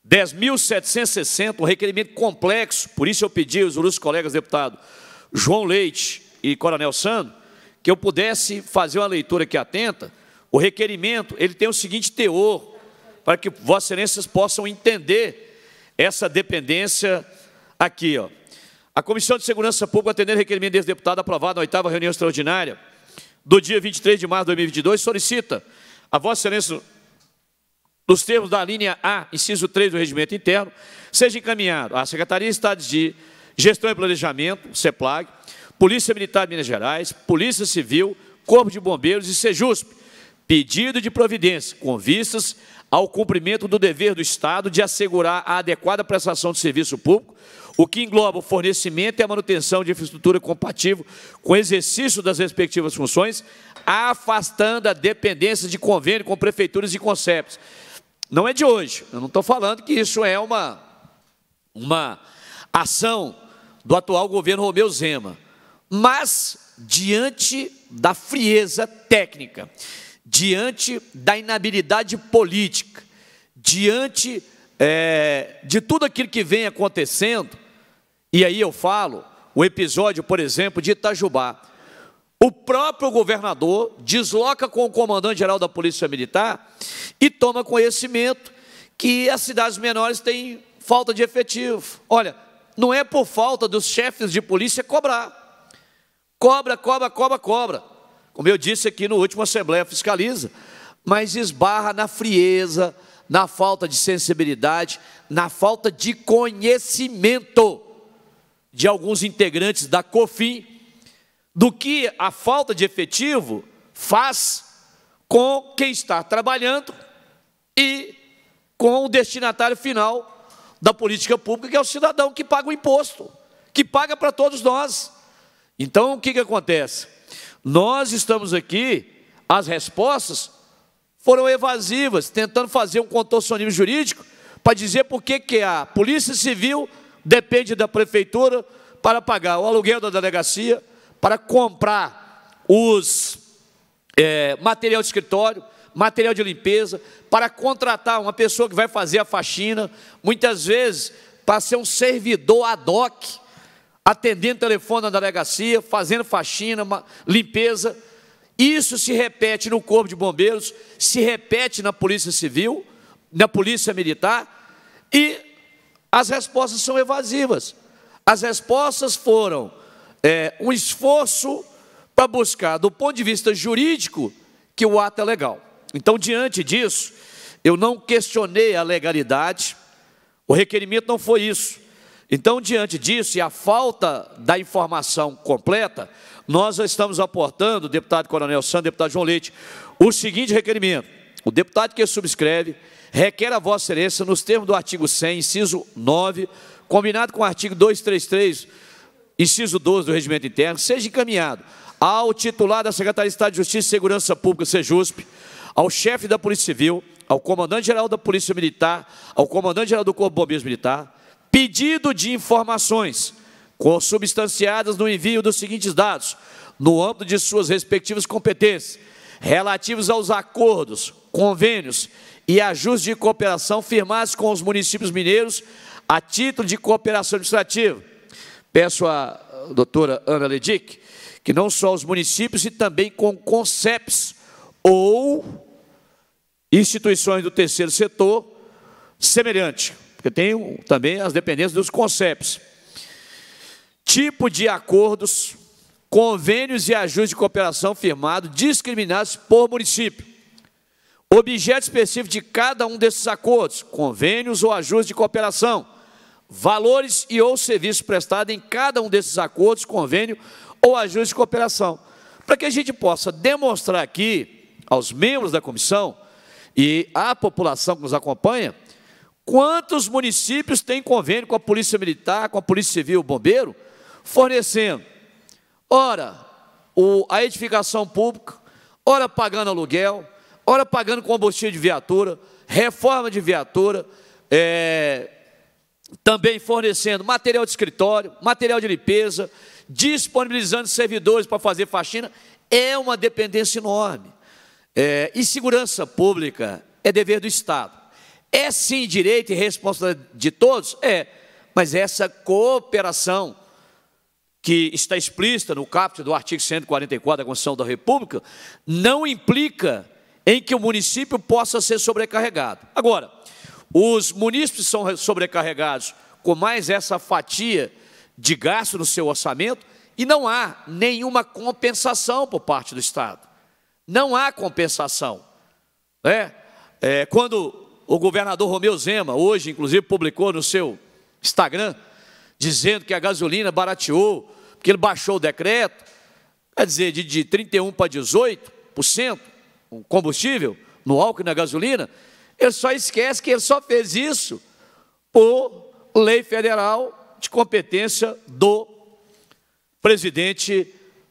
10.760, um requerimento complexo, por isso eu pedi aos colegas deputados João Leite, e Coronel Sandro, que eu pudesse fazer uma leitura aqui atenta, o requerimento ele tem o seguinte teor, para que Vossa Excelências possam entender essa dependência aqui. Ó. A Comissão de Segurança Pública, atendendo o requerimento desse deputado aprovado na oitava reunião extraordinária do dia 23 de março de 2022, solicita a Vossa Excelência, nos termos da linha A, inciso 3 do Regimento Interno, seja encaminhado à Secretaria de Estado de Gestão e Planejamento, CEPLAG, Polícia Militar de Minas Gerais, Polícia Civil, Corpo de Bombeiros e Sejusp, pedido de providência com vistas ao cumprimento do dever do Estado de assegurar a adequada prestação de serviço público, o que engloba o fornecimento e a manutenção de infraestrutura compatível com o exercício das respectivas funções, afastando a dependência de convênio com prefeituras e conceptos. Não é de hoje, eu não estou falando que isso é uma, uma ação do atual governo Romeu Zema, mas diante da frieza técnica, diante da inabilidade política, diante é, de tudo aquilo que vem acontecendo, e aí eu falo o episódio, por exemplo, de Itajubá. O próprio governador desloca com o comandante-geral da Polícia Militar e toma conhecimento que as cidades menores têm falta de efetivo. Olha, não é por falta dos chefes de polícia cobrar, Cobra, cobra, cobra, cobra. Como eu disse aqui no último Assembleia Fiscaliza, mas esbarra na frieza, na falta de sensibilidade, na falta de conhecimento de alguns integrantes da COFIN do que a falta de efetivo faz com quem está trabalhando e com o destinatário final da política pública, que é o cidadão que paga o imposto, que paga para todos nós. Então, o que, que acontece? Nós estamos aqui, as respostas foram evasivas, tentando fazer um contorcionismo jurídico para dizer por que, que a Polícia Civil depende da Prefeitura para pagar o aluguel da delegacia, para comprar os é, material de escritório, material de limpeza, para contratar uma pessoa que vai fazer a faxina, muitas vezes para ser um servidor ad hoc, atendendo telefone na delegacia, fazendo faxina, limpeza. Isso se repete no Corpo de Bombeiros, se repete na Polícia Civil, na Polícia Militar, e as respostas são evasivas. As respostas foram é, um esforço para buscar, do ponto de vista jurídico, que o ato é legal. Então, diante disso, eu não questionei a legalidade, o requerimento não foi isso. Então, diante disso e a falta da informação completa, nós estamos aportando, deputado Coronel Santos, deputado João Leite, o seguinte requerimento. O deputado que subscreve requer a vossa excelência, nos termos do artigo 100, inciso 9, combinado com o artigo 233, inciso 12 do Regimento Interno, seja encaminhado ao titular da Secretaria de Estado de Justiça e Segurança Pública, SEJUSP, ao chefe da Polícia Civil, ao comandante-geral da Polícia Militar, ao comandante-geral do Corpo Bombeiros Militar, pedido de informações consubstanciadas no envio dos seguintes dados, no âmbito de suas respectivas competências, relativos aos acordos, convênios e ajustes de cooperação firmados com os municípios mineiros a título de cooperação administrativa. Peço à doutora Ana Ledic que não só os municípios e também com CONCEPs ou instituições do terceiro setor semelhante porque tem também as dependências dos conceitos Tipo de acordos, convênios e ajuste de cooperação firmados discriminados por município. Objeto específico de cada um desses acordos, convênios ou ajustes de cooperação. Valores e ou serviços prestados em cada um desses acordos, convênio ou ajuste de cooperação. Para que a gente possa demonstrar aqui aos membros da comissão e à população que nos acompanha, Quantos municípios têm convênio com a Polícia Militar, com a Polícia Civil, Bombeiro, fornecendo, ora, o, a edificação pública, ora pagando aluguel, ora pagando combustível de viatura, reforma de viatura, é, também fornecendo material de escritório, material de limpeza, disponibilizando servidores para fazer faxina, é uma dependência enorme. É, e segurança pública é dever do Estado. É sim direito e responsabilidade de todos? É, mas essa cooperação que está explícita no caput do artigo 144 da Constituição da República não implica em que o município possa ser sobrecarregado. Agora, os munícipes são sobrecarregados com mais essa fatia de gasto no seu orçamento e não há nenhuma compensação por parte do Estado. Não há compensação. Né? É, quando o governador Romeu Zema, hoje, inclusive, publicou no seu Instagram, dizendo que a gasolina barateou, porque ele baixou o decreto, quer dizer, de, de 31% para 18%, o combustível, no álcool e na gasolina, ele só esquece que ele só fez isso por lei federal de competência do presidente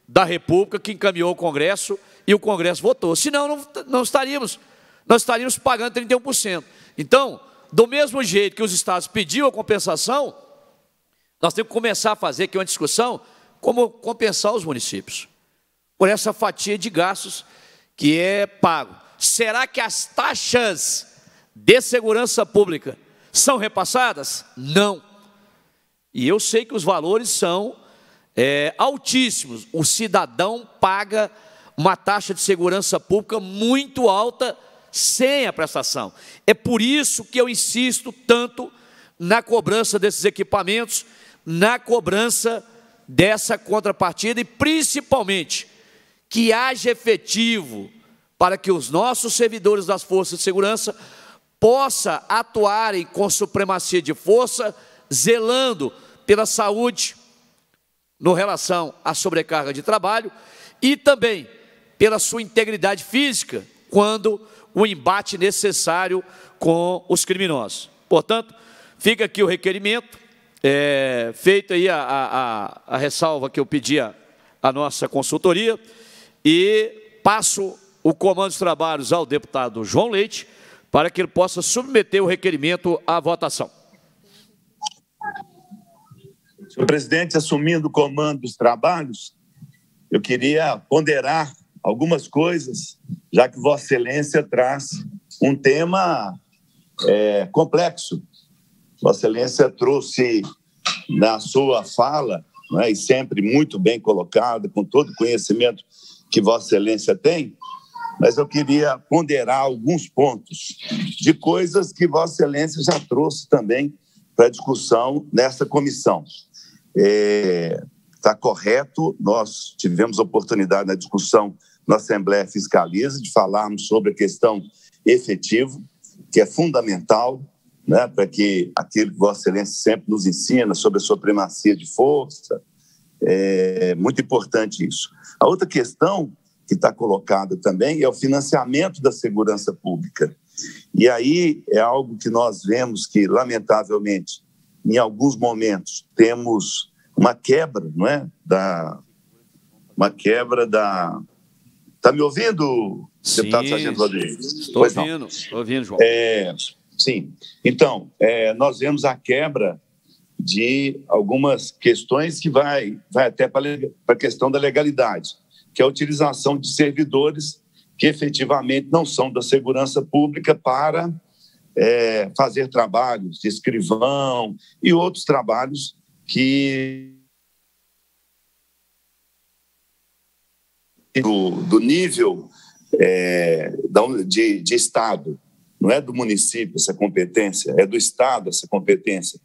da República, que encaminhou o Congresso, e o Congresso votou. Senão, não, não estaríamos nós estaríamos pagando 31%. Então, do mesmo jeito que os estados pediam a compensação, nós temos que começar a fazer aqui uma discussão como compensar os municípios por essa fatia de gastos que é pago. Será que as taxas de segurança pública são repassadas? Não. E eu sei que os valores são é, altíssimos. O cidadão paga uma taxa de segurança pública muito alta sem a prestação. É por isso que eu insisto tanto na cobrança desses equipamentos, na cobrança dessa contrapartida e principalmente que haja efetivo para que os nossos servidores das forças de segurança possa atuarem com supremacia de força, zelando pela saúde no relação à sobrecarga de trabalho e também pela sua integridade física quando o embate necessário com os criminosos. Portanto, fica aqui o requerimento, é, feita aí a, a, a, ressalva que eu pedi à, à nossa consultoria, e passo o comando dos trabalhos ao deputado João Leite, para que ele possa submeter o requerimento à votação. Senhor presidente, assumindo o comando dos trabalhos, eu queria ponderar algumas coisas, já que Vossa Excelência traz um tema é, complexo. Vossa Excelência trouxe na sua fala, é, e sempre muito bem colocada, com todo o conhecimento que Vossa Excelência tem, mas eu queria ponderar alguns pontos de coisas que Vossa Excelência já trouxe também para discussão nessa comissão. Está é, tá correto, nós tivemos oportunidade na discussão na Assembleia Fiscaliza, de falarmos sobre a questão efetivo, que é fundamental né, para que aquilo que Vossa Excelência sempre nos ensina sobre a supremacia de força, é muito importante isso. A outra questão que está colocada também é o financiamento da segurança pública. E aí é algo que nós vemos que, lamentavelmente, em alguns momentos temos uma quebra, não é? Da, uma quebra da, Está me ouvindo, sim, deputado Sargento Rodrigues? Estou pois ouvindo, não. estou ouvindo, João. É, sim. Então, é, nós vemos a quebra de algumas questões que vai, vai até para a questão da legalidade, que é a utilização de servidores que efetivamente não são da segurança pública para é, fazer trabalhos de escrivão e outros trabalhos que do, do nível é, de, de Estado. Não é do município essa competência, é do Estado essa competência.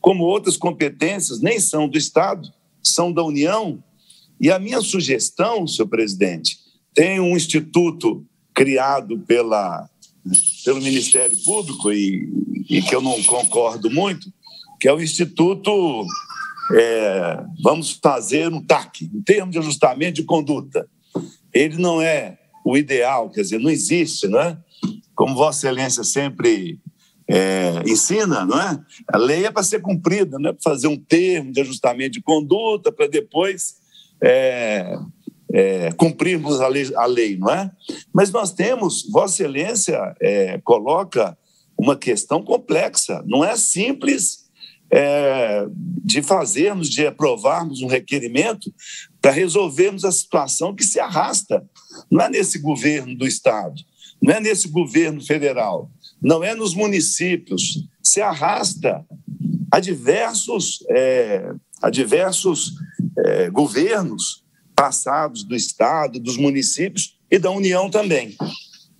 Como outras competências nem são do Estado, são da União. E a minha sugestão, senhor presidente, tem um instituto criado pela, pelo Ministério Público e, e que eu não concordo muito, que é o Instituto é, Vamos Fazer um TAC, em termos de ajustamento de conduta ele não é o ideal, quer dizer, não existe, não é? Como Vossa Excelência sempre é, ensina, não é? A lei é para ser cumprida, não é para fazer um termo de ajustamento de conduta para depois é, é, cumprirmos a lei, a lei, não é? Mas nós temos, Vossa Excelência é, coloca uma questão complexa, não é simples é, de fazermos, de aprovarmos um requerimento para resolvermos a situação que se arrasta. Não é nesse governo do Estado, não é nesse governo federal, não é nos municípios, se arrasta a diversos, é, a diversos é, governos passados do Estado, dos municípios e da União também.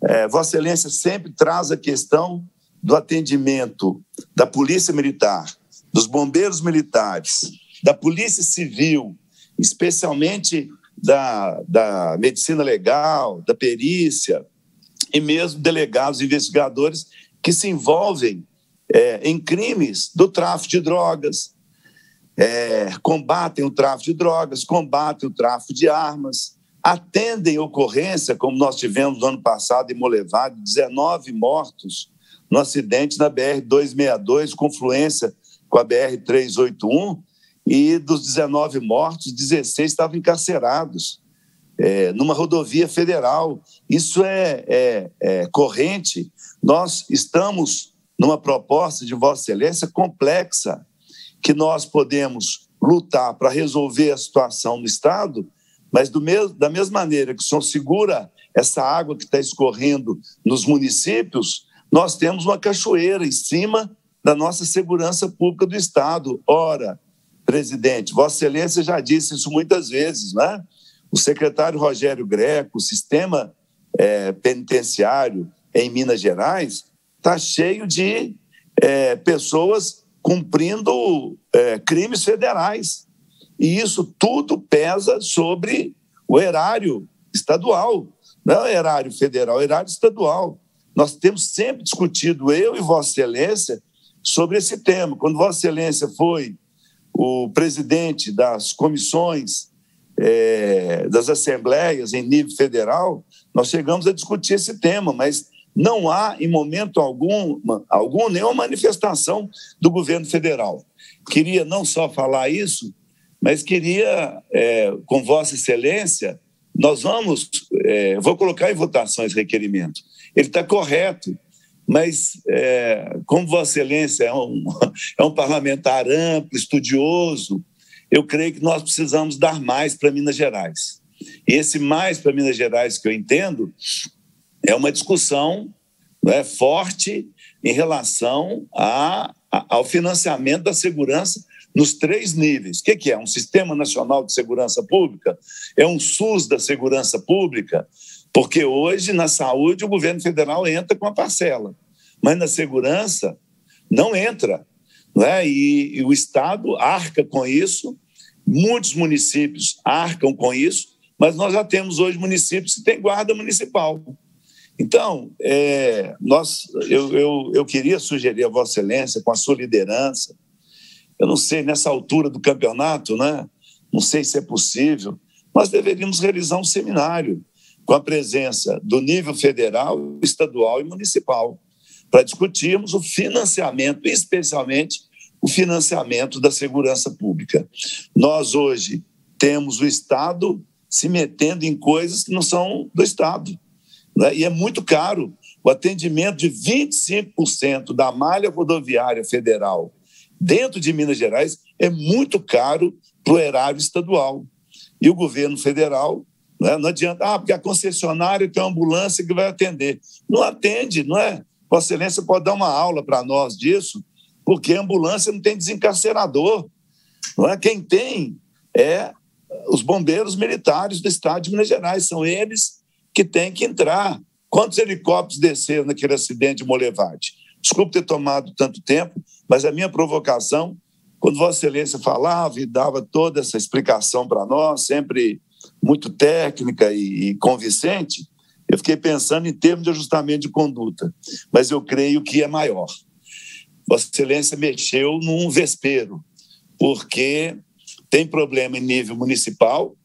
É, Vossa Excelência sempre traz a questão do atendimento da Polícia Militar, dos bombeiros militares, da Polícia Civil, especialmente da, da medicina legal, da perícia, e mesmo delegados, investigadores que se envolvem é, em crimes do tráfico de drogas, é, combatem o tráfico de drogas, combatem o tráfico de armas, atendem ocorrência, como nós tivemos no ano passado em Molevado 19 mortos no acidente na BR-262, confluência com a BR-381, e dos 19 mortos, 16 estavam encarcerados é, numa rodovia federal. Isso é, é, é, corrente. Nós estamos numa proposta de Vossa Excelência complexa, que nós podemos lutar para resolver a situação no Estado, mas mesmo, da mesma maneira que são segura essa água que está escorrendo nos municípios, nós temos uma cachoeira em cima da nossa segurança pública do Estado. Ora, presidente. Vossa Excelência já disse isso muitas vezes, né? O secretário Rogério Greco, o sistema é, penitenciário em Minas Gerais está cheio de é, pessoas cumprindo é, crimes federais. E isso tudo pesa sobre o erário estadual, não né? é erário federal, é erário estadual. Nós temos sempre discutido, eu e Vossa Excelência, sobre esse tema. Quando Vossa Excelência foi o presidente das comissões é, das assembleias em nível federal, nós chegamos a discutir esse tema, mas não há, em momento algum, algum nenhuma manifestação do governo federal. Queria não só falar isso, mas queria, é, com Vossa Excelência, nós vamos, é, vou colocar em votação esse requerimento. Ele está correto, mas, é, como Vossa Excelência é um, <laughs> é um parlamentar amplo, estudioso, eu creio que nós precisamos dar mais para Minas Gerais. E esse mais para Minas Gerais que eu entendo é uma discussão né, forte em relação a, a, ao financiamento da segurança nos três níveis. O que, que, é? Um Sistema Nacional de Segurança Pública? É um SUS da segurança pública? Porque hoje, na saúde, o governo federal entra com a parcela, mas na segurança não entra. né? e, e o Estado arca com isso, muitos municípios arcam com isso, mas nós já temos hoje municípios que têm guarda municipal. Então, é, nós, eu, eu, eu, queria sugerir a Vossa Excelência, com a sua liderança, eu não sei, nessa altura do campeonato, né? não sei se é possível, nós deveríamos realizar um seminário com a presença do nível federal, estadual e municipal, para discutirmos o financiamento, especialmente o financiamento da segurança pública. Nós hoje temos o Estado se metendo em coisas que não são do Estado. Né? E é muito caro. O atendimento de 25% da malha rodoviária federal dentro de Minas Gerais é muito caro para o erário estadual. E o governo federal não, né? não adianta, ah, porque a é concessionária tem uma ambulância que vai atender. Não atende, não é? Vossa Excelência pode dar uma aula para nós disso, porque a ambulância não tem desencarcerador. Não é? Quem tem é os bombeiros militares do Estado de Minas Gerais, são eles que têm que entrar. Quantos helicópteros desceram naquele acidente de Molevade? Desculpe ter tomado tanto tempo, mas a minha provocação, quando Vossa Excelência falava e dava toda essa explicação para nós, sempre muito técnica e, e convincente, eu fiquei pensando em termos de ajustamento de conduta, mas eu creio que é maior. Vossa Excelência mexeu num vespeiro, porque tem problema em nível municipal,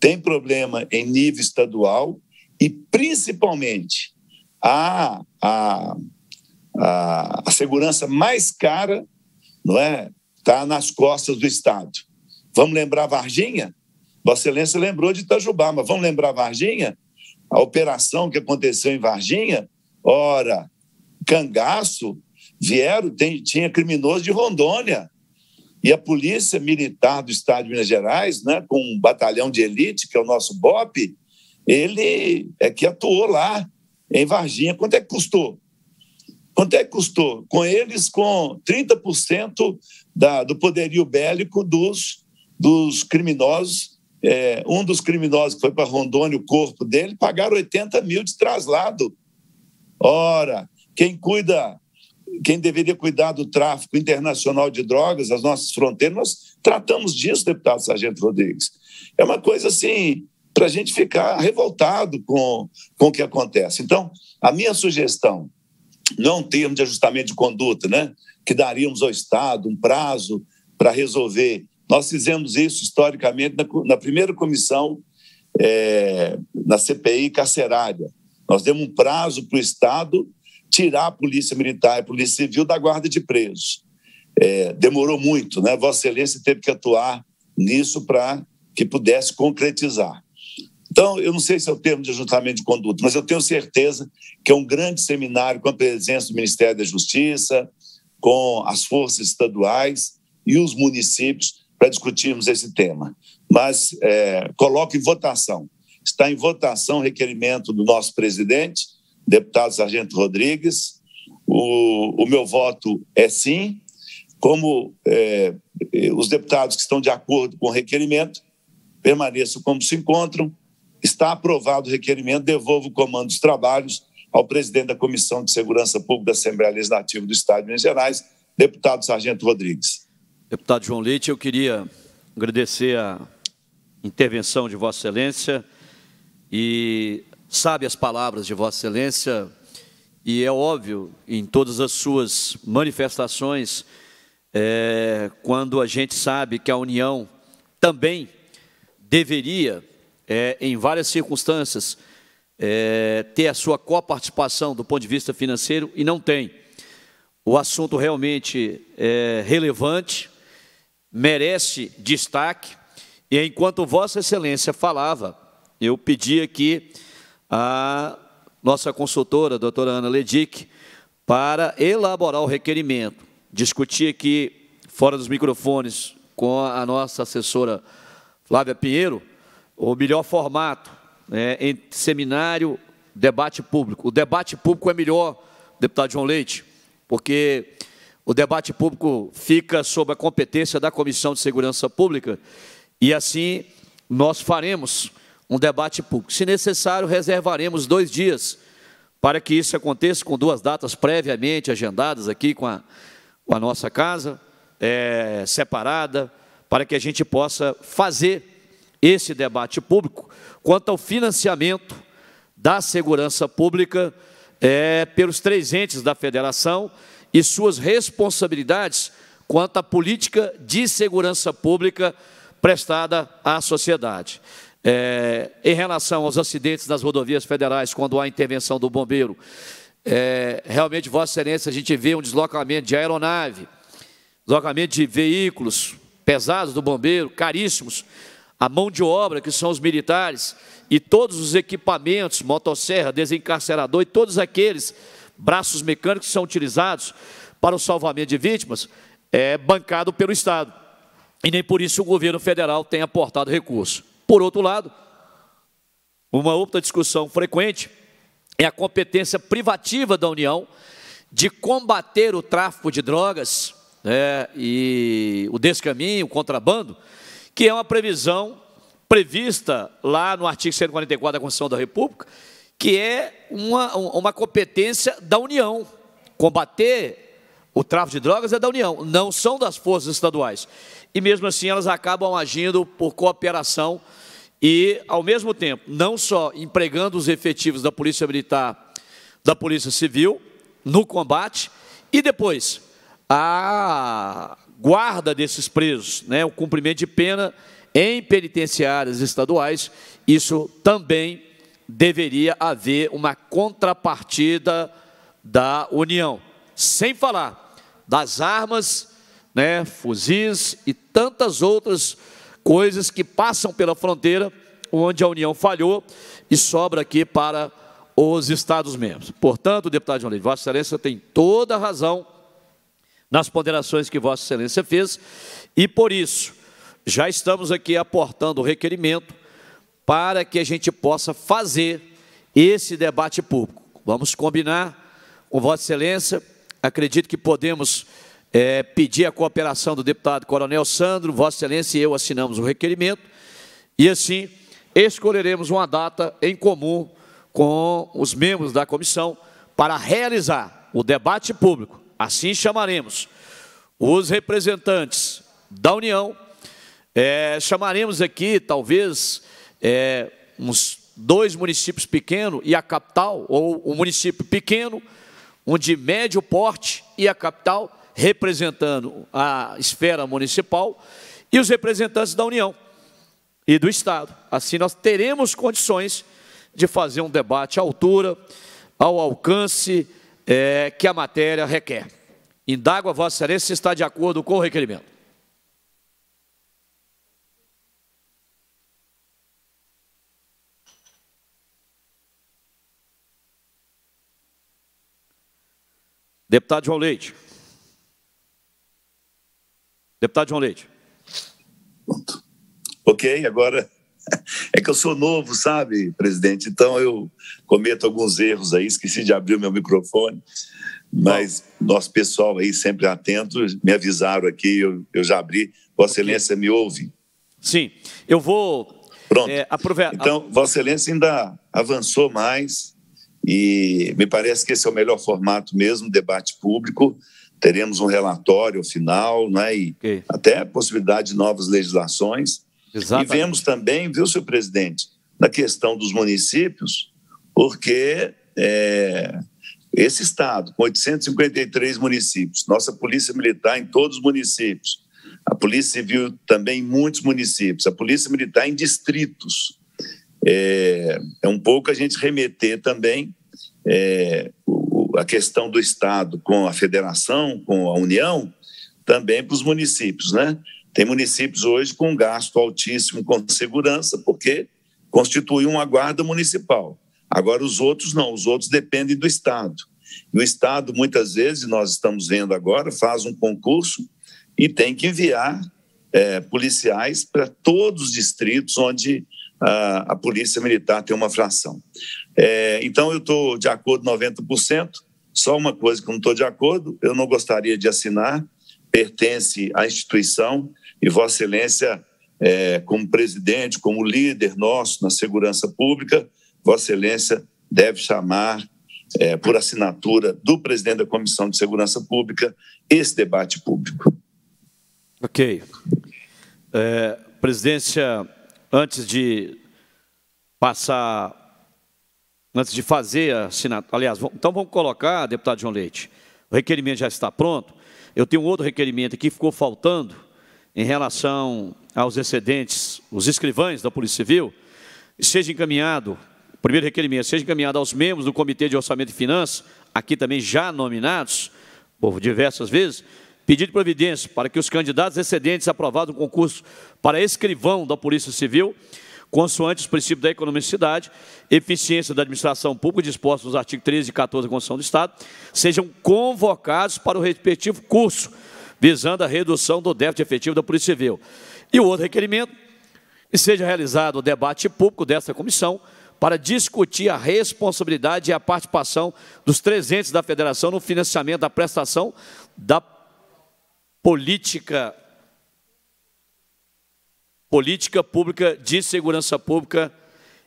tem problema em nível estadual e, principalmente, a, a, a, a segurança mais cara não é está nas costas do Estado. Vamos lembrar Varginha? Vossa Excelência lembrou de Itajubá, mas vamos lembrar Varginha? A operação que aconteceu em Varginha? Ora, cangaço, vieram, tem, tinha criminoso de Rondônia. E a Polícia Militar do Estado de Minas Gerais, né, com um batalhão de elite, que é o nosso BOP, ele é que atuou lá, em Varginha. Quanto é que custou? Quanto é que custou? Com eles, com 30% da, do poderio bélico dos, dos criminosos é, um dos criminosos que foi para Rondônia, o corpo dele, pagaram 80 mil de traslado. Ora, quem cuida, quem deveria cuidar do tráfico internacional de drogas, as nossas fronteiras, nós tratamos disso, deputado Sargento Rodrigues. É uma coisa assim, para a gente ficar revoltado com, com o que acontece. Então, a minha sugestão, não termos de ajustamento de conduta, né? que daríamos ao Estado um prazo para resolver nós fizemos isso historicamente na, na primeira comissão, é, na CPI carcerária. Nós demos um prazo para o Estado tirar a Polícia Militar e a Polícia Civil da guarda de presos. É, demorou muito, né? Vossa Excelência teve que atuar nisso para que pudesse concretizar. Então, eu não sei se é o termo de ajustamento de conduta, mas eu tenho certeza que é um grande seminário com a presença do Ministério da Justiça, com as forças estaduais e os municípios, para discutirmos esse tema. Mas é, coloco em votação. Está em votação o requerimento do nosso presidente, deputado Sargento Rodrigues. O, o meu voto é sim. Como é, os deputados que estão de acordo com o requerimento permaneçam como se encontram, está aprovado o requerimento, devolvo o comando dos trabalhos ao presidente da Comissão de Segurança Pública da Assembleia Legislativa do Estado de Minas Gerais, deputado Sargento Rodrigues. Deputado João Leite, eu queria agradecer a intervenção de Vossa Excelência e sabe as palavras de Vossa Excelência e é óbvio em todas as suas manifestações é, quando a gente sabe que a União também deveria, é, em várias circunstâncias, é, ter a sua coparticipação do ponto de vista financeiro e não tem. O assunto realmente é relevante, merece destaque. E enquanto Vossa Excelência falava, eu pedi aqui a nossa consultora, a doutora Ana Ledic, para elaborar o requerimento. Discuti aqui, fora dos microfones, com a nossa assessora Flávia Pinheiro, o melhor formato né, em seminário, debate público. O debate público é melhor, deputado João Leite, porque o debate público fica sob a competência da Comissão de Segurança Pública e assim nós faremos um debate público. Se necessário, reservaremos dois dias para que isso aconteça, com duas datas previamente agendadas aqui com a, com a nossa casa, é, separada, para que a gente possa fazer esse debate público quanto ao financiamento da segurança pública é, pelos três entes da federação e suas responsabilidades quanto à política de segurança pública prestada à sociedade. É, em relação aos acidentes nas rodovias federais, quando há intervenção do bombeiro, é, realmente, Vossa Excelência, a gente vê um deslocamento de aeronave, deslocamento de veículos pesados do bombeiro, caríssimos, a mão de obra, que são os militares, e todos os equipamentos, motosserra, desencarcerador, e todos aqueles braços mecânicos que são utilizados para o salvamento de vítimas, é bancado pelo Estado. E nem por isso o governo federal tem aportado recurso. Por outro lado, uma outra discussão frequente é a competência privativa da União de combater o tráfico de drogas né, e o descaminho, o contrabando, que é uma previsão prevista lá no artigo 144 da Constituição da República, que é uma, uma competência da União. Combater o tráfico de drogas é da União, não são das forças estaduais. E mesmo assim elas acabam agindo por cooperação e, ao mesmo tempo, não só empregando os efetivos da Polícia Militar, da Polícia Civil no combate, e depois a guarda desses presos, né, o cumprimento de pena em penitenciárias estaduais, isso também deveria haver uma contrapartida da União. Sem falar das armas, né, fuzis e tantas outras coisas que passam pela fronteira, onde a União falhou e sobra aqui para os Estados-membros. Portanto, deputado João Leite, Vossa Excelência tem toda a razão nas ponderações que Vossa Excelência fez e, por isso, já estamos aqui aportando o requerimento para que a gente possa fazer esse debate público. Vamos combinar com Vossa Excelência. Acredito que podemos é, pedir a cooperação do deputado Coronel Sandro, Vossa Excelência e eu assinamos o requerimento, e assim escolheremos uma data em comum com os membros da comissão para realizar o debate público. Assim chamaremos os representantes da União, é, chamaremos aqui, talvez, é, uns dois municípios pequenos e a capital, ou um município pequeno, um de médio porte e a capital, representando a esfera municipal, e os representantes da União e do Estado. Assim, nós teremos condições de fazer um debate à altura, ao alcance é, que a matéria requer. Indago a Vossa Excelência se está de acordo com o requerimento. Deputado João Leite. Deputado João Leite. Pronto. Ok, agora <laughs> é que eu sou novo, sabe, presidente? Então eu cometo alguns erros aí, esqueci de abrir o meu microfone, mas Bom. nosso pessoal aí sempre atento, me avisaram aqui, eu, eu já abri. Vossa okay. Excelência me ouve? Sim, eu vou. Pronto. É, Então, Vossa Excelência ainda avançou mais e me parece que esse é o melhor formato mesmo, debate público. Teremos um relatório final, né? E okay. até a possibilidade de novas legislações. Exatamente. E vemos também, viu, senhor presidente, na questão dos municípios, porque é, esse estado, com 853 municípios, nossa polícia militar em todos os municípios, a polícia civil também em muitos municípios, a polícia militar em distritos é, é um pouco a gente remeter também é, o, a questão do Estado com a federação, com a União, também para os municípios, né? Tem municípios hoje com gasto altíssimo com segurança, porque constitui uma guarda municipal. Agora, os outros não, os outros dependem do Estado. E o Estado, muitas vezes, nós estamos vendo agora, faz um concurso e tem que enviar é, policiais para todos os distritos onde a, a Polícia Militar tem uma fração. É, então, eu estou de acordo 90%, só uma coisa que eu não estou de acordo, eu não gostaria de assinar, pertence à instituição e Vossa Excelência, é, como presidente, como líder nosso na segurança pública, Vossa Excelência deve chamar é, por assinatura do presidente da Comissão de Segurança Pública esse debate público. Ok. É, presidência antes de passar, antes de fazer a assinatura. Aliás, então vamos colocar, deputado João Leite, o requerimento já está pronto. Eu tenho outro requerimento aqui que ficou faltando em relação aos excedentes, os escrivães da Polícia Civil, seja encaminhado, primeiro requerimento, seja encaminhado aos membros do Comitê de Orçamento e Finanças, aqui também já nominados, por diversas vezes, pedido de providência para que os candidatos excedentes aprovados no concurso para escrivão da Polícia Civil, consoante os princípios da economicidade, eficiência da administração pública dispostos nos artigos 13 e 14 da Constituição do Estado, sejam convocados para o respectivo curso, visando a redução do déficit efetivo da Polícia Civil. E o outro requerimento, que seja realizado o debate público desta comissão, para discutir a responsabilidade e a participação dos trezentos da federação no financiamento da prestação da política política pública de segurança pública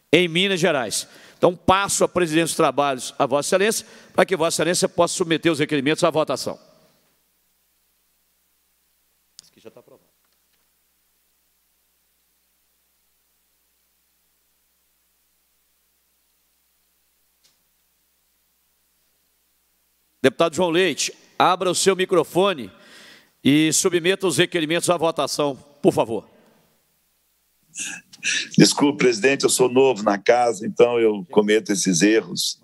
em Minas Gerais. Então, passo a presidência dos trabalhos a Vossa Excelência, para que Vossa Excelência possa submeter os requerimentos à votação. Isso aqui já está aprovado. Deputado João Leite, abra o seu microfone e submeta os requerimentos à votação, por favor. Desculpe, presidente, eu sou novo na casa, então eu cometo esses erros.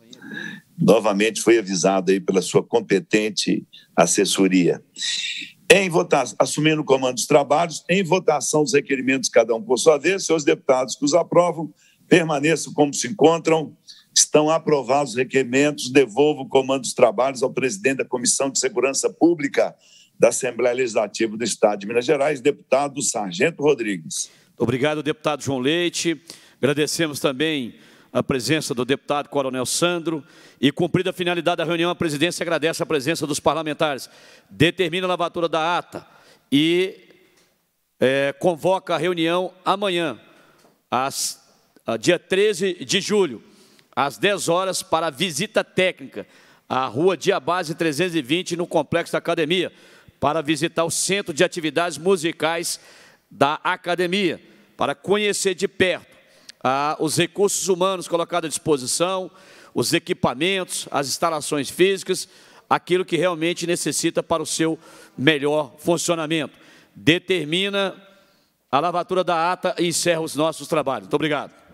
Novamente fui avisado aí pela sua competente assessoria. Em votação, assumindo o comando dos trabalhos, em votação os requerimentos, cada um por sua vez, seus deputados que os aprovam, permaneçam como se encontram. Estão aprovados os requerimentos, devolvo o comando dos trabalhos ao presidente da Comissão de Segurança Pública, da Assembleia Legislativa do Estado de Minas Gerais, deputado Sargento Rodrigues. Obrigado, deputado João Leite. Agradecemos também a presença do deputado Coronel Sandro e, cumprida a finalidade da reunião, a presidência agradece a presença dos parlamentares, determina a lavatura da ata e é, convoca a reunião amanhã, às, dia 13 de julho, às 10 horas, para a visita técnica à Rua Diabase 320, no Complexo da Academia para visitar o Centro de Atividades Musicais da Academia, para conhecer de perto ah, os recursos humanos colocados à disposição, os equipamentos, as instalações físicas, aquilo que realmente necessita para o seu melhor funcionamento. Determina a lavatura da ata e encerra os nossos trabalhos. Muito obrigado.